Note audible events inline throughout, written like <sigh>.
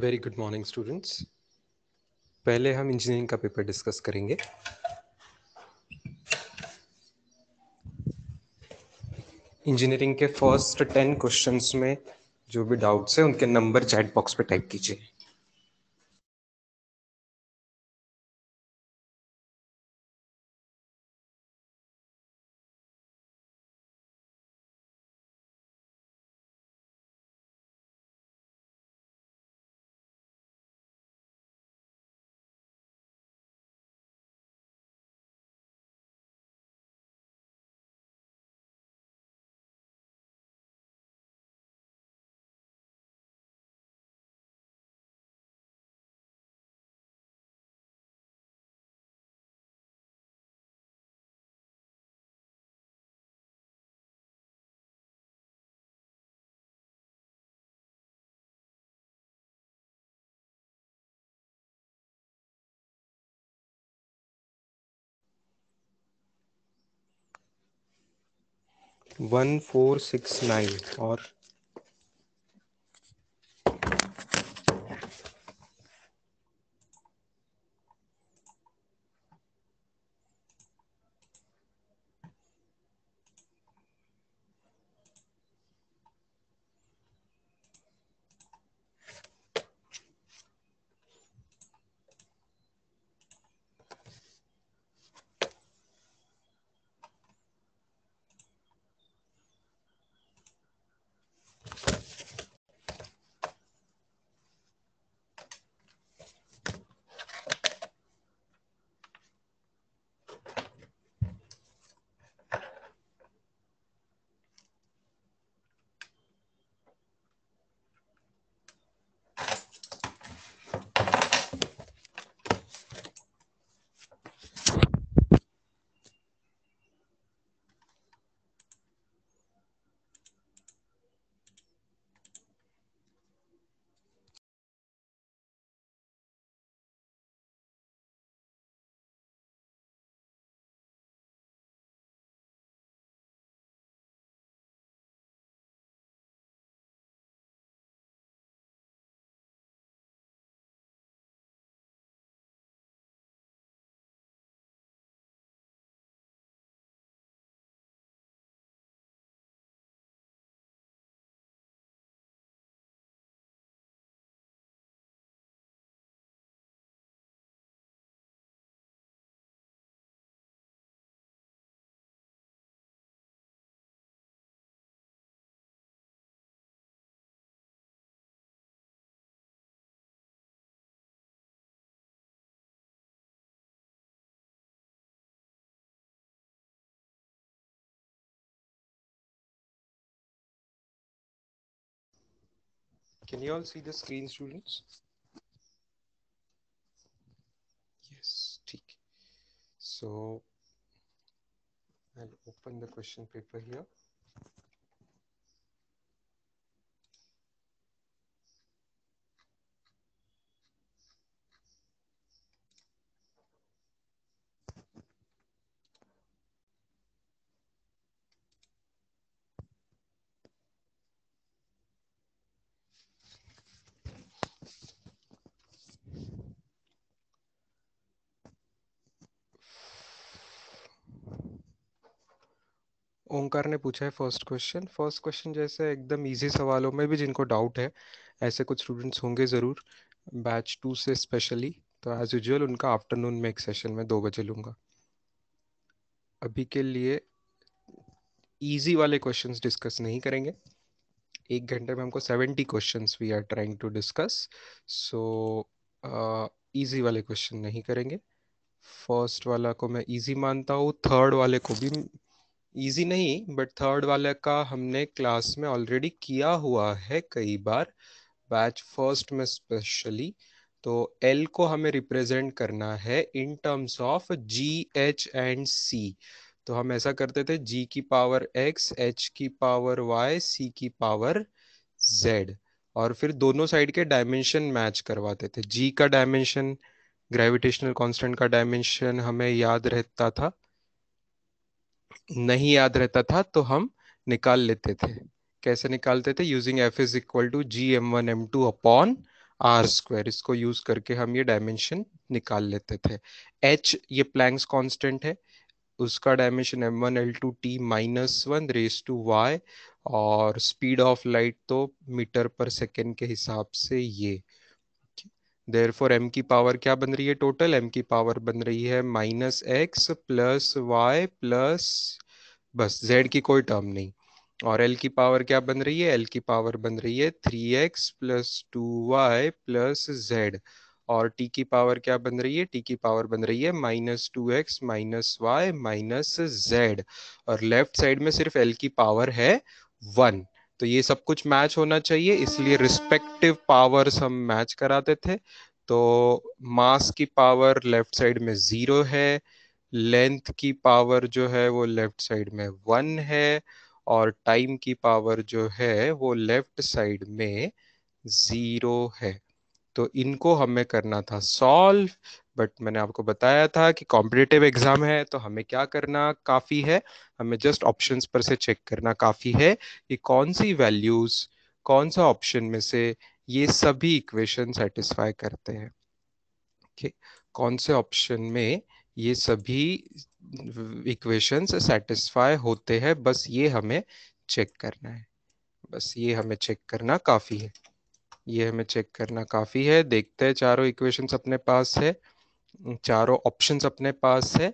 Very good morning students पहले हम engineering का पेपर डिस्कस करेंगे इंजीनियरिंग के फर्स्ट टेन क्वेश्चंस में जो भी डाउट्स है उनके नंबर चैट बॉक्स पे टाइप कीजिए वन फोर सिक्स नाइन और Can you all see the screen, students? Yes, So I'll open the question paper here. Omkar ने पूछा है फर्स्ट क्वेश्चन फर्स्ट क्वेश्चन जैसे एकदम इजी सवालों में भी जिनको डाउट है ऐसे कुछ स्टूडेंट्स होंगे ज़रूर बैच टू से स्पेशली तो एज यूजल उनका आफ्टरनून में एक सेशन में दो बजे लूंगा अभी के लिए इजी वाले क्वेश्चंस डिस्कस नहीं करेंगे एक घंटे में हमको seventy questions we are trying to discuss so easy वाले क्वेश्चन नहीं करेंगे फर्स्ट वाला को मैं इजी मानता हूँ थर्ड वाले को भी इजी नहीं बट थर्ड वाले का हमने क्लास में ऑलरेडी किया हुआ है कई बार बैच फर्स्ट में स्पेशली तो एल को हमें रिप्रेजेंट करना है in terms of G H and C तो हम ऐसा करते थे जी की पावर एक्स एच की पावर वाई सी की पावर जेड और फिर दोनों साइड के डायमेंशन मैच करवाते थे जी का डायमेंशन ग्रेविटेशनल कांस्टेंट का डायमेंशन हमें याद रहता था नहीं याद रहता था तो हम निकाल लेते थे कैसे निकालते थे using F is equal to G M one M two upon R square इसको यूज करके हम ये डायमेंशन निकाल लेते थे एच ये प्लैंक्स कांस्टेंट है उसका dimension M one L two T minus one raise to Y और स्पीड ऑफ लाइट तो मीटर पर सेकेंड के हिसाब से ये देर फोर एम की पावर क्या बन रही है टोटल एम की पावर बन रही है minus X plus Y plus बस जेड की कोई टर्म नहीं और एल की पावर क्या बन रही है एल की पावर बन रही है three X plus two Y plus Z और टी की पावर क्या बन रही है टी की पावर बन रही है minus two X minus Y minus Z और लेफ्ट साइड में सिर्फ एल की पावर है वन तो ये सब कुछ मैच होना चाहिए इसलिए रिस्पेक्टिव पावर्स हम मैच कराते थे तो मास की पावर लेफ्ट साइड में जीरो है लेंथ की पावर जो है वो लेफ्ट साइड में वन है और टाइम की पावर जो है वो लेफ्ट साइड में जीरो है तो इनको हमें करना था सॉल्व बट मैंने आपको बताया था कि कॉम्पिटेटिव एग्जाम है तो हमें क्या करना काफ़ी है हमें जस्ट ऑप्शंस पर से चेक करना काफ़ी है कि कौन सी वैल्यूज़ कौन सा ऑप्शन में से ये सभी इक्वेशन सेटिस्फाई करते हैं okay. कौन से ऑप्शन में ये सभी इक्वेशंस सेटिस्फाई होते हैं बस ये हमें चेक करना है बस ये हमें चेक करना काफ़ी है ये हमें चेक करना काफ़ी है देखते हैं चारों इक्वेशंस अपने पास है चारों ऑप्शंस अपने पास है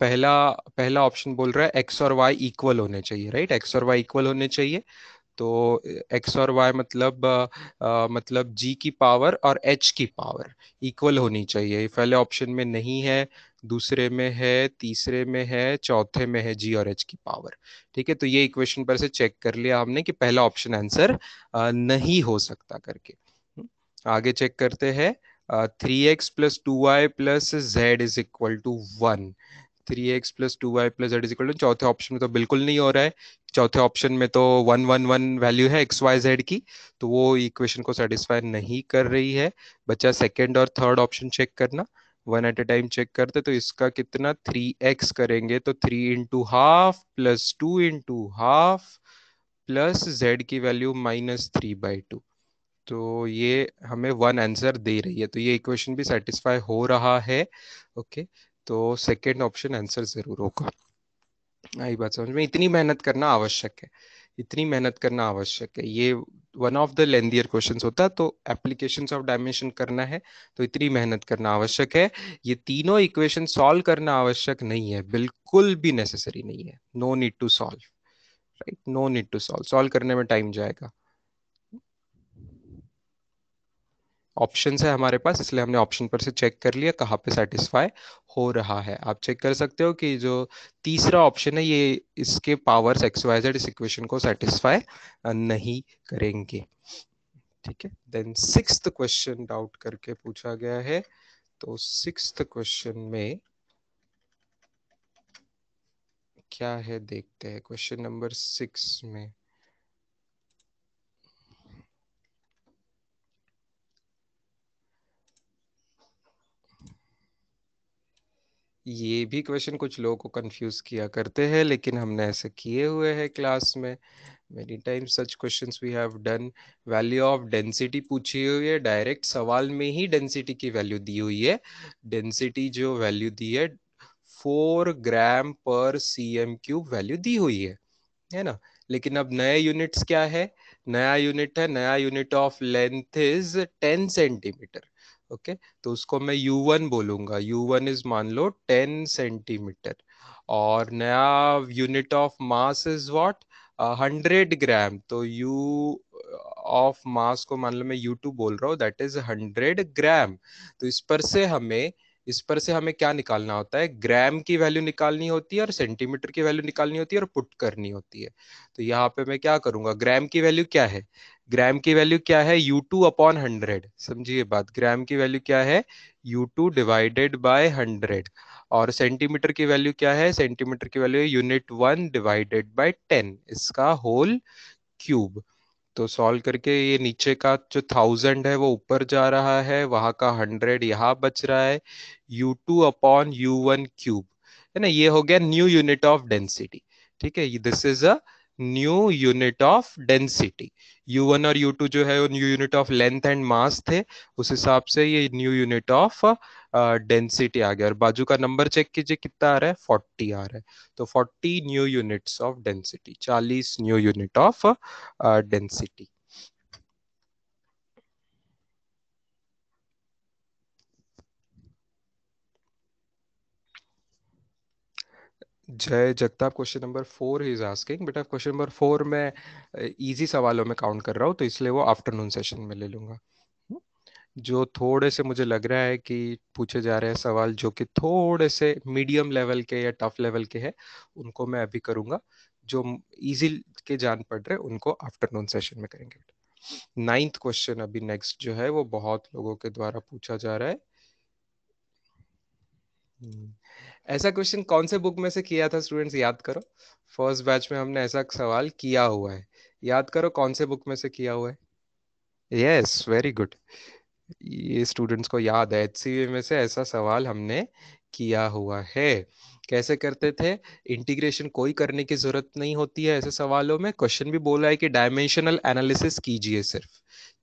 पहला पहला ऑप्शन बोल रहा है एक्स और वाई इक्वल होने चाहिए राइट एक्स और वाई इक्वल होने चाहिए तो एक्स और वाई मतलब आ, मतलब जी की पावर और एच की पावर इक्वल होनी चाहिए पहले ऑप्शन में नहीं है दूसरे में है तीसरे में है चौथे में है जी और एच की पावर ठीक है तो ये इक्वेशन पर से चेक कर लिया हमने कि पहला ऑप्शन आंसर नहीं हो सकता करके आगे चेक करते हैं three X plus two Y plus Z is equal to one three X plus two Y plus Z is equal to चौथे ऑप्शन में तो बिल्कुल नहीं हो रहा है चौथे ऑप्शन में तो वन वन वन वैल्यू है एक्स वाई जेड की तो वो इक्वेशन को सेटिस्फाई नहीं कर रही है बच्चा सेकेंड और थर्ड ऑप्शन चेक करना one at a time check करते तो इसका कितना थ्री एक्स करेंगे तो three into half plus two into half plus Z की value minus three by two तो ये हमें वन आंसर दे रही है तो ये इक्वेशन भी सेटिस्फाई हो रहा है ओके तो सेकेंड ऑप्शन आंसर जरूर होगा आई बात समझ में इतनी मेहनत करना आवश्यक है इतनी मेहनत करना आवश्यक है ये one of the lengthier question होता है तो एप्लीकेशन ऑफ डायमेंशन करना है तो इतनी मेहनत करना आवश्यक है ये तीनों इक्वेशन सॉल्व करना आवश्यक नहीं है बिल्कुल भी नेसेसरी नहीं है no need to solve right no need to solve solve करने में टाइम जाएगा ऑप्शन है हमारे पास इसलिए हमने ऑप्शन पर से चेक कर लिया कहाँ पे सेटिस्फाई हो रहा है आप चेक कर सकते हो कि जो तीसरा ऑप्शन है ये इसके पावर्स एक्स इस इक्वेशन को सेटिस्फाई नहीं करेंगे ठीक है देन सिक्स क्वेश्चन डाउट करके पूछा गया है तो सिक्स क्वेश्चन में क्या है देखते हैं क्वेश्चन नंबर सिक्स में ये भी क्वेश्चन कुछ लोगों को कंफ्यूज किया करते हैं लेकिन हमने ऐसे किए हुए हैं क्लास में many times such questions we have done value of density पूछी हुई है डायरेक्ट सवाल में ही डेंसिटी की वैल्यू दी हुई है डेंसिटी जो वैल्यू दी है फोर ग्राम पर सी एम क्यूब वैल्यू दी हुई है है ना लेकिन अब नए यूनिट्स क्या है नया यूनिट है नया unit of length is ten centimetre okay okay? तो उसको मैं u1 बोलूंगा यू वन इज मान लो टेन सेंटीमीटर और नया unit of mass is what hundred gram तो u ऑफ मास को मान लो मैं u2 बोल रहा हूँ दैट इज हंड्रेड ग्राम तो इस पर से हमें इस पर से हमें क्या निकालना होता है ग्राम की वैल्यू निकालनी होती है और सेंटीमीटर की वैल्यू निकालनी होती है और पुट करनी होती है तो यहाँ पे मैं क्या करूंगा ग्राम की वैल्यू क्या है ग्राम की वैल्यू क्या है यू टू अपॉन हंड्रेड समझिए बात ग्राम की वैल्यू क्या है U two divided by hundred और सेंटीमीटर की वैल्यू क्या है सेंटीमीटर की value unit one divided by ten इसका होल क्यूब तो सॉल्व करके ये नीचे का जो थाउजेंड है वो ऊपर जा रहा है वहां का हंड्रेड यहाँ बच रहा है U two upon U one cube है ना ये हो गया न्यू यूनिट ऑफ डेंसिटी ठीक है this is a new unit of density U one और यू टू जो है वो new unit of length and mass थे उस हिसाब से ये न्यू यूनिट ऑफ डेंसिटी आ गया और बाजू का नंबर चेक कीजिए कितना आ रहा है फोर्टी आ रहा है तो forty new units of density चालीस new unit of density Jay Jagtap question number four is asking बेटा क्वेश्चन नंबर फोर में इजी सवालों में काउंट कर रहा हूँ तो इसलिए वो आफ्टरनून सेशन में ले लूंगा हम्म, जो थोड़े से मुझे लग रहा है कि पूछे जा रहे हैं सवाल जो कि थोड़े से मीडियम लेवल के या टफ लेवल के हैं उनको मैं अभी करूंगा जो इजी के जान पड़ रहे उनको आफ्टरनून सेशन में करेंगे नाइन्थ क्वेश्चन अभी नेक्स्ट जो है वो बहुत लोगों के द्वारा पूछा जा रहा है हम्म, ऐसा क्वेश्चन कौन से बुक में से किया था स्टूडेंट्स याद करो फर्स्ट बैच में हमने ऐसा सवाल किया हुआ है याद करो कौन से बुक में से किया हुआ है यस वेरी गुड ये स्टूडेंट्स को याद है एच में से ऐसा सवाल हमने किया हुआ है कैसे करते थे इंटीग्रेशन कोई करने की जरूरत नहीं होती है ऐसे सवालों में क्वेश्चन भी बोला है कि डायमेंशनल एनालिसिस कीजिए सिर्फ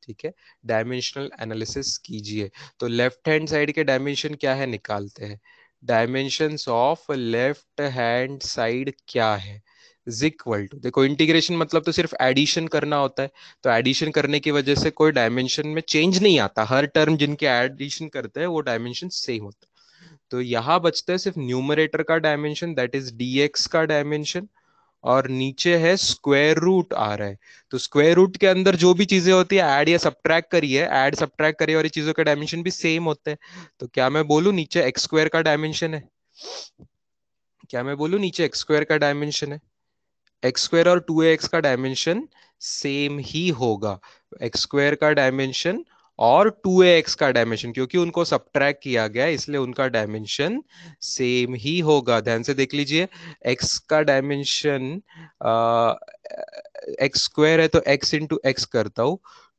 ठीक है डायमेंशनल एनालिसिस कीजिए तो लेफ्ट हैंड साइड के डायमेंशन क्या है निकालते हैं dimensions of left hand side क्या है इज इक्वल टू देखो इंटीग्रेशन मतलब तो सिर्फ एडिशन करना होता है तो एडिशन करने की वजह से कोई डायमेंशन में चेंज नहीं आता हर टर्म जिनके एडिशन करते हैं वो डायमेंशन सेम होता है तो यहाँ बचता है सिर्फ न्यूमरेटर का डायमेंशन दैट इज डीएक्स का डायमेंशन और नीचे है स्क्वायर रूट आ रहा है तो स्क्वायर रूट के अंदर जो भी चीजें होती है ऐड या सब्ट्रैक्ट करिए ऐड सब्ट्रैक करिए और ये चीजों का डायमेंशन भी सेम होते हैं तो क्या मैं बोलू नीचे एक्स स्क्वायर का डायमेंशन है क्या मैं बोलू नीचे एक्स स्क्वायर का डायमेंशन है एक्स स्क्वायर और टू एक्स का डायमेंशन सेम ही होगा एक्स स्क्वायर का डायमेंशन और टू एक्स का डायमेंशन क्योंकि उनको सब्ट्रैक्ट किया गया इसलिए उनका डायमेंशन सेम ही होगा ध्यान से देख लीजिए एक्स का डायमेंशन एक्स स्क्वायर है तो एक्स इंटू एक्स करता हूँ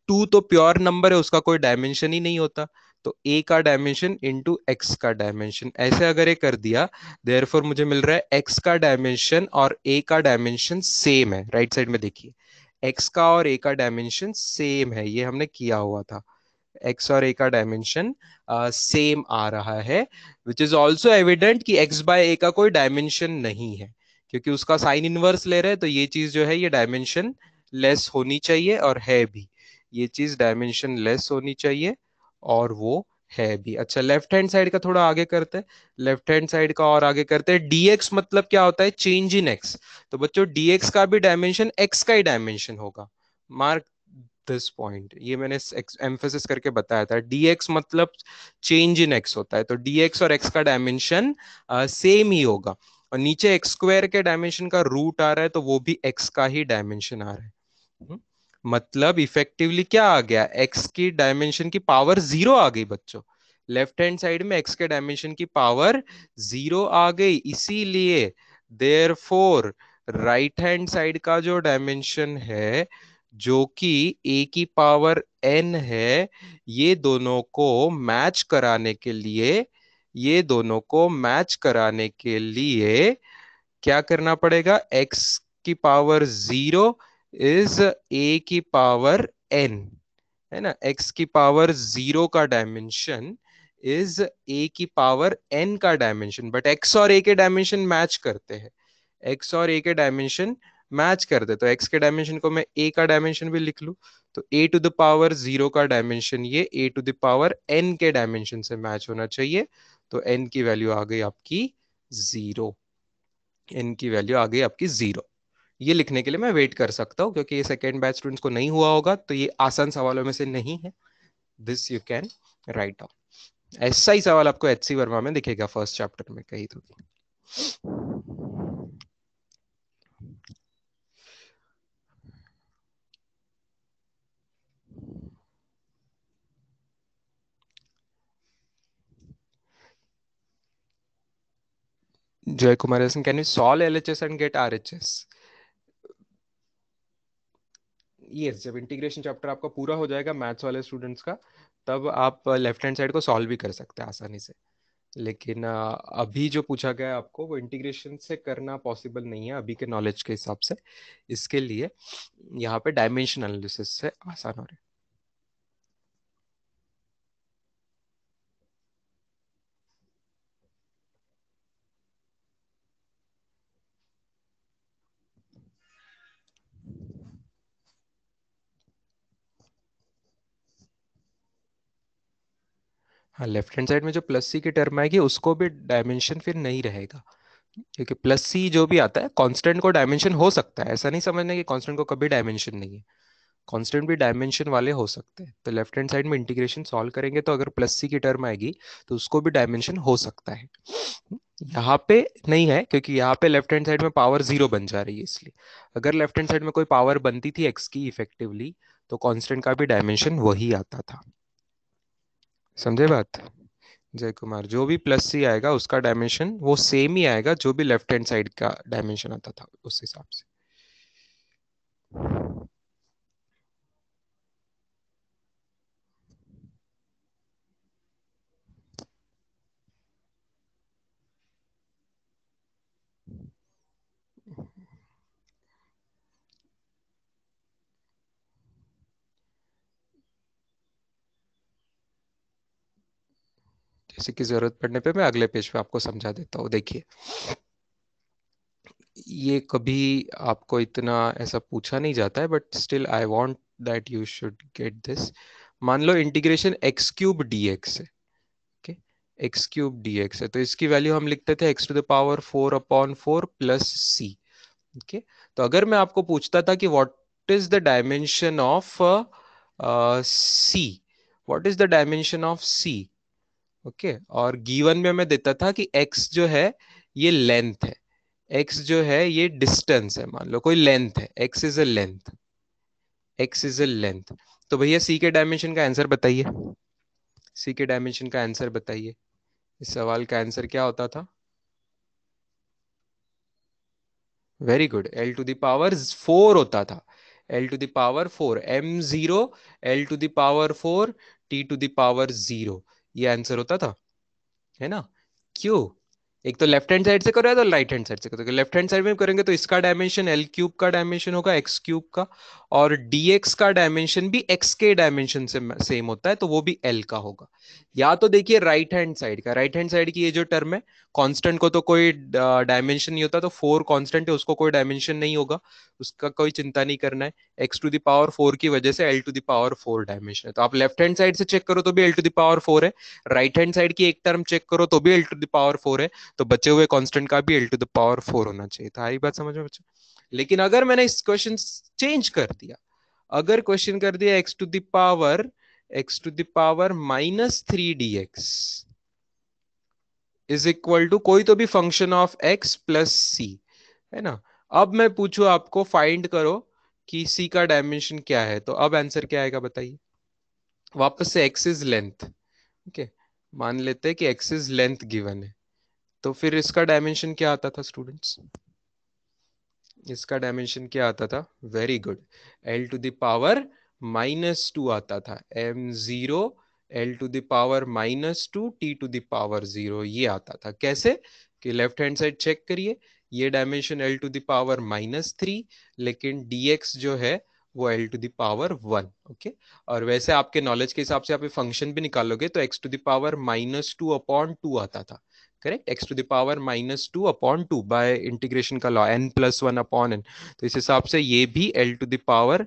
टू तो प्योर नंबर है उसका कोई डायमेंशन ही नहीं होता तो ए का डायमेंशन इंटू एक्स का डायमेंशन ऐसे अगर ये कर दिया देर मुझे मिल रहा है एक्स का डायमेंशन और ए का डायमेंशन सेम है राइट right साइड में देखिए एक्स का और ए का डायमेंशन सेम है ये हमने किया हुआ था एक्स और ए का डायमेंशन सेम uh, आ रहा है विच इज ऑल्सो एविडेंट कि एक्स बाय ए का कोई डायमेंशन नहीं है क्योंकि उसका साइन इनवर्स ले रहे हैं तो ये चीज जो है ये डायमेंशन लेस होनी चाहिए और है भी ये चीज डायमेंशन लेस होनी चाहिए और वो है भी अच्छा लेफ्ट हैंड साइड का थोड़ा आगे करते हैं लेफ्ट हैंड साइड का और आगे करते हैं डीएक्स मतलब क्या होता है चेंज इन एक्स तो बच्चों डीएक्स का भी डायमेंशन एक्स का ही डायमेंशन होगा मार्क दिस पॉइंट ये मैंने एम्फेसिस करके बताया था डीएक्स मतलब चेंज इन एक्स होता है तो डीएक्स और एक्स का डायमेंशन सेम uh, ही होगा और नीचे एक्स स्क्वायर के डायमेंशन का रूट आ रहा है तो वो भी एक्स का ही डायमेंशन आ रहा है हम्म। मतलब इफेक्टिवली क्या आ गया एक्स की डायमेंशन की पावर जीरो आ गई बच्चों लेफ्ट हैंड साइड में एक्स के डायमेंशन की पावर जीरो आ गई इसीलिए देयर राइट हैंड साइड का जो डायमेंशन है जो कि ए की पावर एन है ये दोनों को मैच कराने के लिए ये दोनों को मैच कराने के लिए क्या करना पड़ेगा एक्स की पावर जीरो इज ए की पावर एन है ना एक्स की पावर जीरो का डायमेंशन इज ए की पावर एन का डायमेंशन बट एक्स और ए के डायमेंशन मैच करते हैं एक्स और ए के डायमेंशन मैच कर दे तो एक्स के डायमेंशन को मैं ए का डायमेंशन भी लिख लू तो A to the power zero का डायमेंशन ये A to the power N के डायमेंशन से मैच होना चाहिए तो एन की वैल्यू आ गई आपकी जीरो एन की वैल्यू आ गई आपकी जीरो ये लिखने के लिए मैं वेट कर सकता हूँ क्योंकि ये सेकेंड बैच स्टूडेंट्स को नहीं हुआ होगा तो ये आसान सवालों में से नहीं है this you can write out ऐसा ही सवाल आपको एच सी वर्मा में दिखेगा फर्स्ट चैप्टर में कहीं तो भी Joy Kumarasan, can you solve LHS and get RHS? yes, जब इंटीग्रेशन चैप्टर आपका पूरा हो जाएगा मैथ्स वाले स्टूडेंट्स का तब आप लेफ्ट हैंड साइड को सॉल्व भी कर सकते हैं आसानी से लेकिन अभी जो पूछा गया आपको वो इंटीग्रेशन से करना पॉसिबल नहीं है अभी के नॉलेज के हिसाब से इसके लिए यहाँ पे डायमेंशन एनालिसिस से आसान हो रहा है हाँ लेफ्ट हैंड साइड में जो प्लस सी की टर्म आएगी उसको भी डायमेंशन फिर नहीं रहेगा क्योंकि प्लस सी जो भी आता है कांस्टेंट को डायमेंशन हो सकता है ऐसा नहीं समझना कि कांस्टेंट को कभी डायमेंशन नहीं है कांस्टेंट भी डायमेंशन वाले हो सकते हैं तो लेफ्ट हैंड साइड में इंटीग्रेशन सॉल्व करेंगे तो अगर प्लस सी की टर्म आएगी तो उसको भी डायमेंशन हो सकता है यहाँ पे नहीं है क्योंकि यहाँ पे लेफ्ट हैंड साइड में पावर जीरो बन जा रही है इसलिए अगर लेफ्ट हैंड साइड में कोई पावर बनती थी एक्स की इफेक्टिवली तो कॉन्स्टेंट का भी डायमेंशन वही आता था समझे बात जय कुमार जो भी प्लस सी आएगा उसका डायमेंशन वो सेम ही आएगा जो भी लेफ्ट हैंड साइड का डायमेंशन आता था उस हिसाब से जैसे कि जरूरत पड़ने पे मैं अगले पेज पे आपको समझा देता हूँ देखिए ये कभी आपको इतना ऐसा पूछा नहीं जाता है but still I want that you should get this मान लो integration X cube D X है एक्स क्यूब डी एक्स है तो इसकी वैल्यू हम लिखते थे X to the power four upon four plus C okay तो अगर मैं आपको पूछता था कि what is the dimension of C what is the dimension of C okay okay? और गीवन में मैं देता था कि एक्स जो है ये लेंथ है एक्स जो है ये डिस्टेंस है मान लो कोई लेंथ है X is a length X is a length तो भैया सी के डायमेंशन का आंसर बताइए सी के डायमेंशन का आंसर बताइए इस सवाल का आंसर क्या होता था very good L to the power four होता था L to the power four M zero L to the power four T to the power zero ये आंसर होता था है ना क्यों एक तो लेफ्ट हैंड साइड से करो या तो राइट हैंड साइड से करो लेफ्ट हैंड साइड में करेंगे तो इसका डायमेंशन एल क्यूब का डायमेंशन होगा एक्स क्यूब का और डीएक्स का डायमेंशन भी एक्स के डायमेंशन से सेम होता है तो वो भी एल का होगा या तो देखिए राइट हैंड साइड का राइट हैंड साइड की ये जो टर्म है कॉन्स्टेंट को तो कोई डायमेंशन नहीं होता तो फोर कॉन्स्टेंट है उसको कोई डायमेंशन नहीं होगा उसका कोई चिंता नहीं करना है एक्स टू दावर फोर की वजह से L to the power four dimension है तो आप लेफ्ट हैंड साइड से चेक करो तो भी एल टू दावर फोर है राइट हैंड साइड की एक टर्म चेक करो तो भी एल टू दावर फोर है तो बचे हुए कॉन्स्टेंट का भी एल टू द पावर फोर होना चाहिए था तो आई बात समझ में बच्चों लेकिन अगर मैंने इस क्वेश्चन चेंज कर दिया अगर क्वेश्चन कर दिया x to the power x to the power minus three d x is equal to कोई तो भी function of x plus c है ना अब मैं पूछू आपको फाइंड करो कि सी का डायमेंशन क्या है तो अब आंसर क्या आएगा बताइए वापस से एक्स इज लेंथ ओके मान लेते हैं कि एक्स इज लेंथ गिवन है तो फिर इसका डायमेंशन क्या आता था स्टूडेंट्स इसका डायमेंशन क्या आता था very good L to the power minus two आता था M zero L to the power minus two T to the power zero ये आता था कैसे कि लेफ्ट हैंड साइड चेक करिए ये dimension L to the power minus three लेकिन एक्स जो है वो L to the power one okay और वैसे आपके नॉलेज के हिसाब से आप फंक्शन भी निकालोगे तो x to the power minus two upon two आता था correct x to the power minus two upon two by integration का law n plus one upon n तो इस हिसाब से ये भी L to the power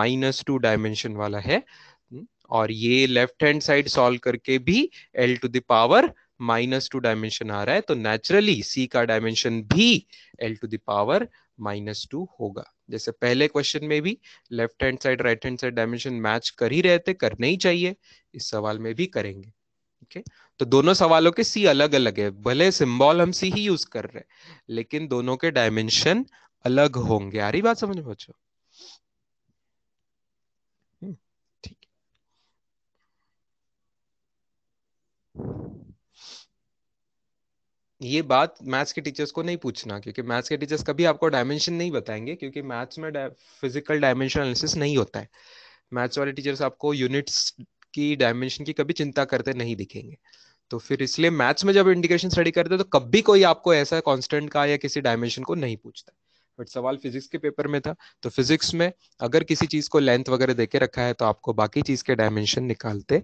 minus two dimension वाला है हम्म, और ये लेफ्ट हैंड साइड सॉल्व करके भी L to the power minus two dimension आ रहा है तो नेचुरली सी का डायमेंशन भी L to the power minus two होगा जैसे पहले क्वेश्चन में भी left hand side right hand side dimension match कर ही रहे थे करने ही चाहिए इस सवाल में भी करेंगे ओके okay? तो दोनों सवालों के सी अलग अलग है भले सिंबल हम सी ही यूज कर रहे हैं लेकिन दोनों के डायमेंशन अलग होंगे आ रही बात समझ में बच्चों हम्म, ठीक ये बात मैथ्स के टीचर्स को नहीं पूछना क्योंकि मैथ्स के टीचर्स कभी आपको डायमेंशन नहीं बताएंगे क्योंकि मैथ्स में फिजिकल डायमेंशन एनालिसिस नहीं होता है मैथ्स वाले टीचर्स आपको यूनिट्स की डायमेंशन की कभी चिंता करते नहीं दिखेंगे तो फिर इसलिए मैथ्स में जब इंटीग्रेशन स्टडी करते हैं तो कभी कोई आपको ऐसा कॉन्स्टेंट का या किसी डायमेंशन को नहीं पूछता बट सवाल फिजिक्स के पेपर में था तो फिजिक्स में अगर किसी चीज को लेंथ वगैरह देके रखा है तो आपको बाकी चीज के डायमेंशन निकालते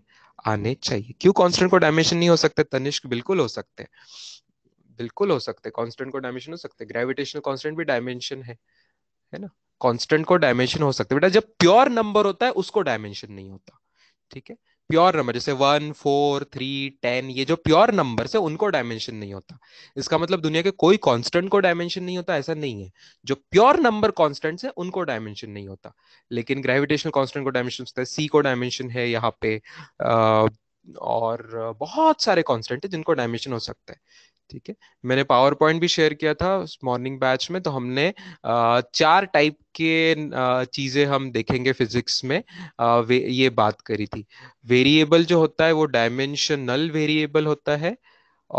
आने चाहिए क्यों कांस्टेंट को डायमेंशन नहीं हो सकते तनिष्क बिल्कुल हो सकते बिल्कुल हो सकते कांस्टेंट को डायमेंशन हो सकते ग्रेविटेशनल कांस्टेंट भी डायमेंशन है है ना कांस्टेंट को डायमेंशन हो सकते बेटा जब प्योर नंबर होता है उसको डायमेंशन नहीं होता ठीक है प्योर नंबर जैसे वन फोर थ्री टेन ये जो प्योर नंबर है उनको डायमेंशन नहीं होता इसका मतलब दुनिया के कोई कांस्टेंट को डायमेंशन नहीं होता ऐसा नहीं है जो प्योर नंबर कांस्टेंट्स है उनको डायमेंशन नहीं होता लेकिन ग्रेविटेशनल कांस्टेंट को डायमेंशन होता है सी को डायमेंशन है यहाँ पे आ, और बहुत सारे कॉन्स्टेंट है जिनको डायमेंशन हो सकता है ठीक है मैंने पावर पॉइंट भी शेयर किया था मॉर्निंग बैच में तो हमने चार टाइप के चीजें हम देखेंगे फिजिक्स में ये बात करी थी वेरिएबल जो होता है वो डायमेंशनल वेरिएबल होता है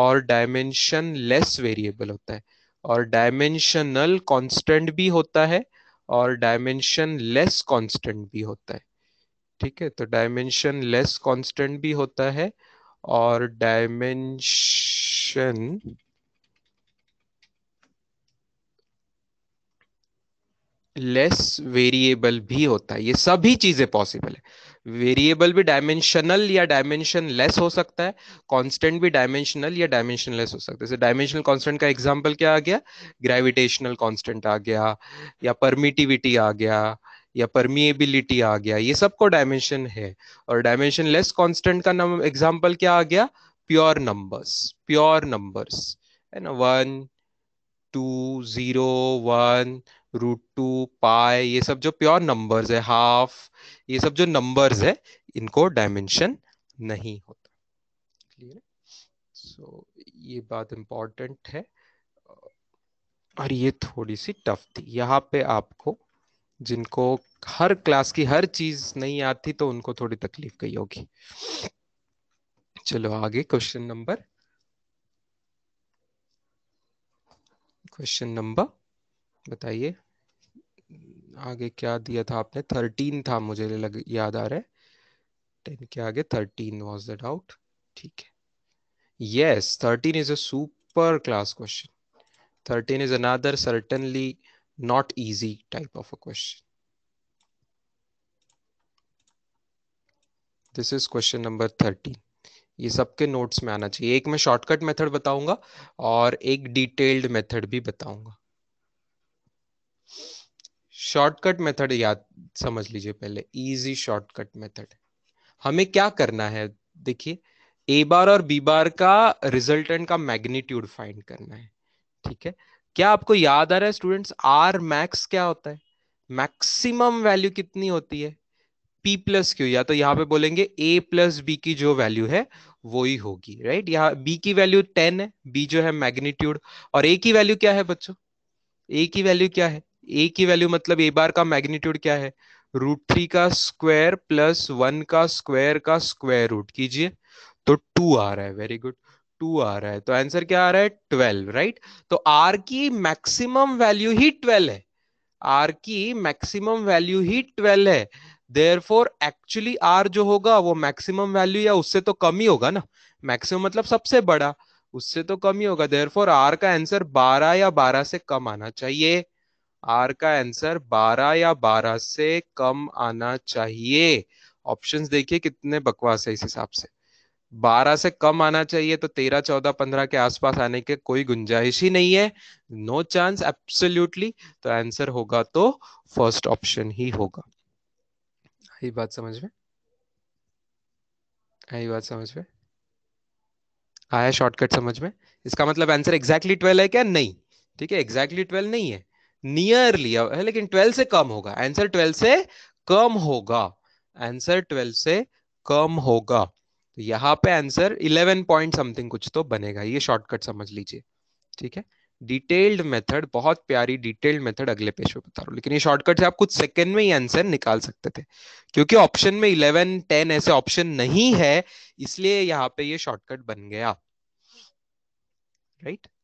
और डायमेंशन लेस वेरिएबल होता है और डायमेंशनल कांस्टेंट भी होता है और डायमेंशन लेस कॉन्स्टेंट भी होता है ठीक है तो डायमेंशन लेस कॉन्स्टेंट भी होता है और डायमेंशन question लेस वेरिएबल भी होता है ये सभी चीजें पॉसिबल है वेरिएबल भी डायमेंशनल या डायमेंशन लेस हो सकता है कांस्टेंट भी डायमेंशनल या डायमेंशन लेस हो सकता है जैसे डायमेंशनल कांस्टेंट का एग्जांपल क्या आ गया ग्रेविटेशनल कांस्टेंट आ गया या परमिटिविटी आ गया या परमिएबिलिटी आ गया ये सबको डायमेंशन है और डायमेंशन लेस का नाम एग्जाम्पल क्या आ गया प्योर नंबर्स प्योर नंबर्स है ना one two zero one root two pi ये सब जो प्योर नंबर्स है हाफ ये सब जो नंबर्स है इनको डायमेंशन नहीं होता क्लियर सो so, ये बात इम्पॉर्टेंट है और ये थोड़ी सी टफ थी यहाँ पे आपको जिनको हर क्लास की हर चीज नहीं आती तो उनको थोड़ी तकलीफ गई होगी चलो आगे क्वेश्चन नंबर क्वेश्चन नंबर बताइए आगे क्या दिया था आपने थर्टीन था मुझे लग, याद आ रहा है टेन के आगे थर्टीन वॉज द डाउट ठीक है yes thirteen is a super class question thirteen is another certainly not easy type of a question this is question number thirteen ये सबके नोट्स में आना चाहिए एक मैं शॉर्टकट मेथड बताऊंगा और एक डिटेल्ड मेथड भी बताऊंगा शॉर्टकट मेथड याद समझ लीजिए पहले इजी शॉर्टकट मेथड हमें क्या करना है देखिए ए बार और बी बार का रिजल्टेंट का मैग्नीट्यूड फाइंड करना है ठीक है क्या आपको याद आ रहा है स्टूडेंट्स आर मैक्स क्या होता है मैक्सिमम वैल्यू कितनी होती है पी प्लस क्यू या तो यहाँ पे बोलेंगे ए प्लस बी की जो वैल्यू है वो ही होगी राइट यहाँ बी की वैल्यू टेन है बी जो है मैग्नीट्यूड और ए की वैल्यू क्या है बच्चों ए की वैल्यू क्या है ए की वैल्यू मतलब ए बार का मैग्नीट्यूड क्या है रूट थ्री का स्क्वायर प्लस वन का स्क्वायर का स्क्वायर रूट कीजिए तो टू आ रहा है वेरी गुड टू आ रहा है तो आंसर क्या आ रहा है ट्वेल्व राइट तो आर की मैक्सिमम वैल्यू ही ट्वेल्व है आर की मैक्सिमम वैल्यू ही ट्वेल्व है देयर फोर एक्चुअली आर जो होगा वो मैक्सिमम वैल्यू या उससे तो कम ही होगा ना मैक्सिमम मतलब सबसे बड़ा उससे तो कम ही होगा देयर फोर आर का आंसर बारह या बारह से कम आना चाहिए आर का आंसर बारह या बारह से कम आना चाहिए ऑप्शंस देखिए कितने बकवास है इस हिसाब से बारह से कम आना चाहिए तो तेरह चौदह पंद्रह के आसपास आने के कोई गुंजाइश ही नहीं है नो चांस एब्सोल्यूटली तो आंसर होगा तो फर्स्ट ऑप्शन ही होगा आई बात समझ में आई बात समझ में आया शॉर्टकट समझ में इसका मतलब आंसर एग्जैक्टली ट्वेल्व है क्या नहीं ठीक है एग्जैक्टली ट्वेल्व नहीं है नियरली है लेकिन ट्वेल्व से कम होगा आंसर ट्वेल्व से कम होगा आंसर ट्वेल्व से कम होगा तो यहाँ पे आंसर इलेवन पॉइंट समथिंग कुछ तो बनेगा ये शॉर्टकट समझ लीजिए ठीक है डिटेल्ड मेथड बहुत प्यारी डिटेल्ड मेथड अगले पेज पे बता रहा हूँ लेकिन ये शॉर्टकट से आप कुछ सेकंड में ही आंसर निकाल सकते थे क्योंकि ऑप्शन में इलेवन टेन ऐसे ऑप्शन नहीं है इसलिए यहाँ पे ये शॉर्टकट बन गया राइट right?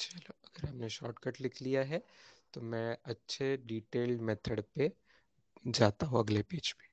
चलो अगर हमने शॉर्टकट लिख लिया है तो मैं अच्छे डिटेल्ड मेथड पे जाता हूँ अगले पेज पे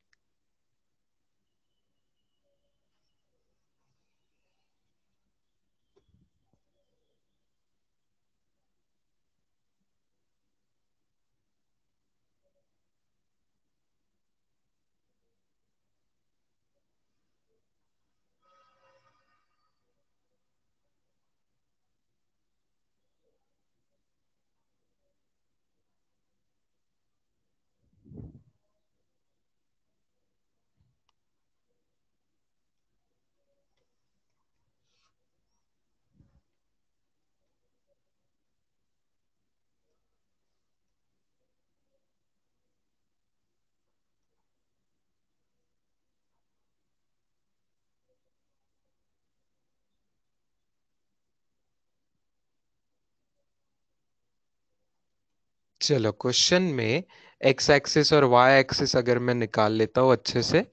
चलो क्वेश्चन में एक्स एक्सिस और वाई एक्सिस अगर मैं निकाल लेता हूँ अच्छे से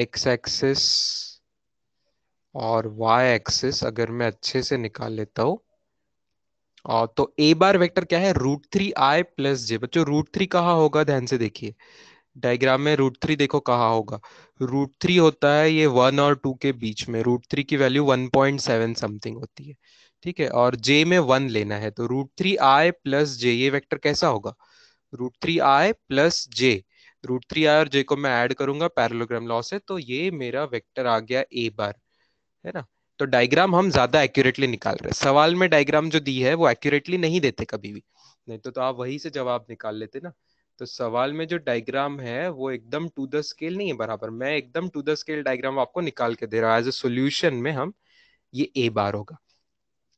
एक्स एक्सिस और वाई एक्सिस अगर मैं अच्छे से निकाल लेता हूँ और तो ए बार वेक्टर क्या है root three i plus j बच्चों रूट थ्री कहा होगा ध्यान से देखिए डायग्राम में रूट थ्री देखो कहा होगा रूट थ्री होता है ये वन और टू के बीच में रूट थ्री की value one point seven something होती है ठीक है और जे में वन लेना है तो root three i plus j ये वेक्टर कैसा होगा root three i plus j root three i और जे को मैं ऐड करूंगा पैरोलोग्राम लॉ से तो ये मेरा वेक्टर आ गया ए बार है ना तो डायग्राम हम ज्यादा एक्यूरेटली निकाल रहे हैं सवाल में डायग्राम जो दी है वो एक्यूरेटली नहीं देते कभी भी नहीं तो, तो आप वही से जवाब निकाल लेते ना तो सवाल में जो डायग्राम है वो एकदम टू द स्केल नहीं है बराबर मैं एकदम टू द स्केल डायग्राम आपको निकाल के दे रहा हूँ एज ए सोल्यूशन में हम ये ए बार होगा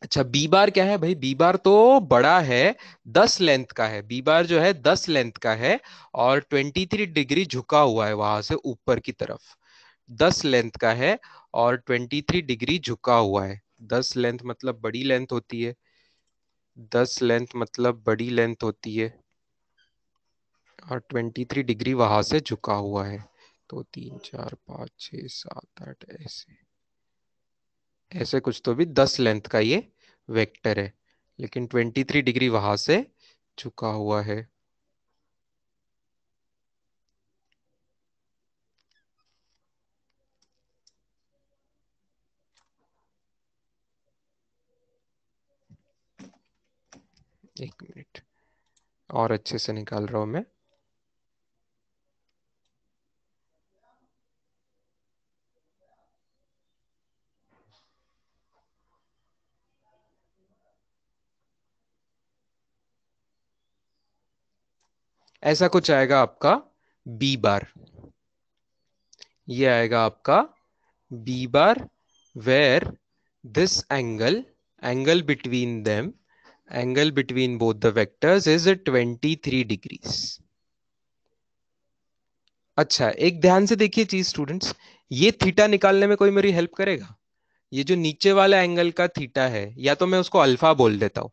अच्छा बी बार क्या है भाई बी बार तो बड़ा है दस लेंथ का है बी बार जो है दस लेंथ का है और ट्वेंटी थ्री डिग्री झुका हुआ है वहां से ऊपर की तरफ दस लेंथ का है और ट्वेंटी थ्री डिग्री झुका हुआ है दस लेंथ मतलब बड़ी लेंथ होती है दस लेंथ मतलब बड़ी लेंथ होती है और ट्वेंटी थ्री डिग्री वहां से झुका हुआ है तो तीन चार पाँच छ सात आठ ऐसे ऐसे कुछ तो भी दस लेंथ का ये वेक्टर है लेकिन ट्वेंटी थ्री डिग्री वहां से झुका हुआ है एक मिनट और अच्छे से निकाल रहा हूं मैं ऐसा कुछ आएगा आपका बी बार ये आएगा आपका b bar where this angle angle between them angle between both the vectors is three degrees अच्छा एक ध्यान से देखिए चीज स्टूडेंट्स ये थीटा निकालने में कोई मेरी हेल्प करेगा ये जो नीचे वाला एंगल का थीटा है या तो मैं उसको अल्फा बोल देता हूँ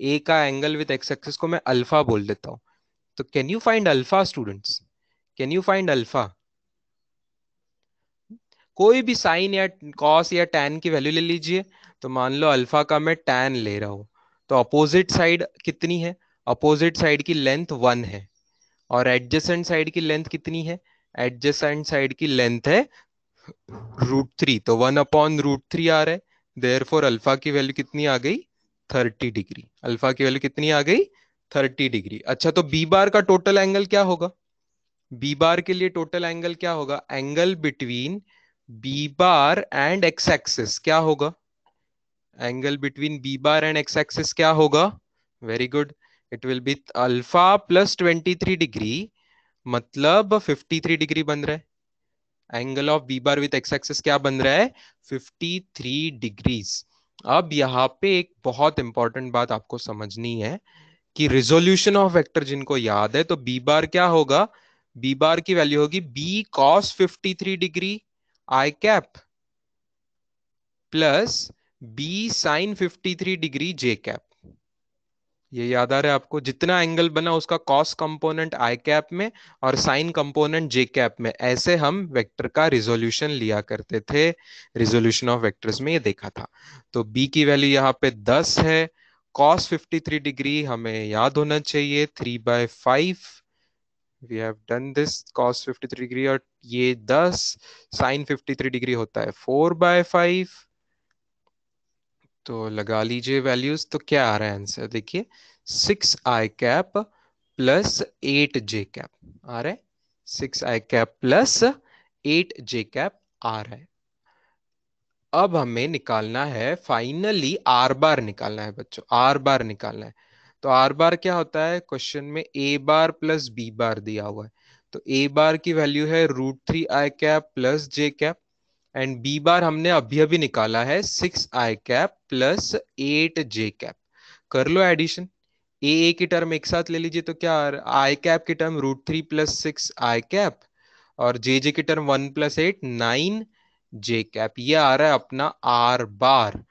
ए का एंगल विथ एक्स एक्सिस को मैं अल्फा बोल देता हूँ तो can you find alpha students can you find alpha कोई भी साइन या कॉस या टैन की वैल्यू ले लीजिए तो मान लो अल्फा का मैं टैन ले रहा हूं तो अपोजिट साइड कितनी है अपोजिट साइड की लेंथ वन है और एडजेसेंट साइड की लेंथ कितनी है एडजेसेंट साइड की लेंथ है रूट थ्री तो वन अपॉन रूट थ्री आ रहा है देयर अल्फा की वैल्यू कितनी आ गई थर्टी डिग्री अल्फा की वैल्यू कितनी आ गई थर्टी डिग्री अच्छा तो बी बार का टोटल एंगल क्या होगा बी बार के लिए टोटल एंगल क्या होगा angle between b bar and x axis क्या होगा angle between b bar and x axis क्या होगा very good it will be alpha plus twenty three degree मतलब फिफ्टी थ्री डिग्री बन रहा है angle of b bar with x axis क्या बन रहा है फिफ्टी थ्री डिग्रीज अब यहाँ पे एक बहुत इंपॉर्टेंट बात आपको समझनी है कि रिजोल्यूशन ऑफ वेक्टर जिनको याद है तो बी बार क्या होगा बी बार की वैल्यू होगी बी कॉस 53 डिग्री आई cap plus b sine 53 degree जे कैप ये याद आ रहा है आपको जितना एंगल बना उसका कॉस कंपोनेंट आई कैप में और साइन कंपोनेंट जे कैप में ऐसे हम वेक्टर का रिजोल्यूशन लिया करते थे रिजोल्यूशन ऑफ वेक्टर्स में ये देखा था तो बी की वैल्यू यहाँ पे दस है cos 53 degree हमें याद होना चाहिए three by five we have done this cos 53 degree और ये 10 sin 53 degree होता है फोर बाय फाइव तो लगा लीजिए वैल्यूज तो क्या आ रहा है आंसर देखिए six i cap plus eight j cap आ रहा है six i cap plus eight j cap आ रहा है अब हमें निकालना है फाइनली आर बार निकालना है बच्चों आर बार निकालना है तो आर बार क्या होता है क्वेश्चन में ए बार प्लस बी बार दिया हुआ है तो ए बार की वैल्यू है root three i cap plus j cap and b bar हमने अभी अभी निकाला है six i cap plus eight j cap कर लो एडिशन ए ए की टर्म एक साथ ले लीजिए तो क्या आई कैप की term root three plus six i cap और जे जे की term one plus eight nine j cap ये आ रहा है अपना r bar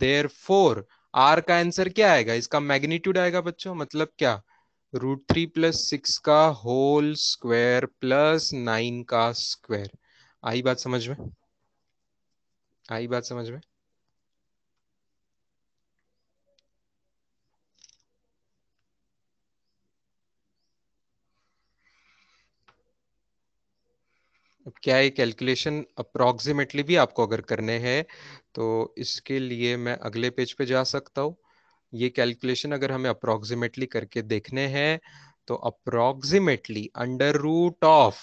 therefore r का आंसर क्या आएगा इसका मैग्नीट्यूड आएगा बच्चों मतलब क्या रूट थ्री प्लस सिक्स का होल स्क्वायर प्लस नाइन का स्क्वायर आई बात समझ में आई बात समझ में क्या ये कैलकुलेशन अप्रोक्सीमेटली भी आपको अगर करने हैं तो इसके लिए मैं अगले पेज पे जा सकता हूँ ये कैलकुलेशन अगर हमें अप्रोक्सीमेटली करके देखने हैं तो अप्रोक्सीमेटली अंडर रूट ऑफ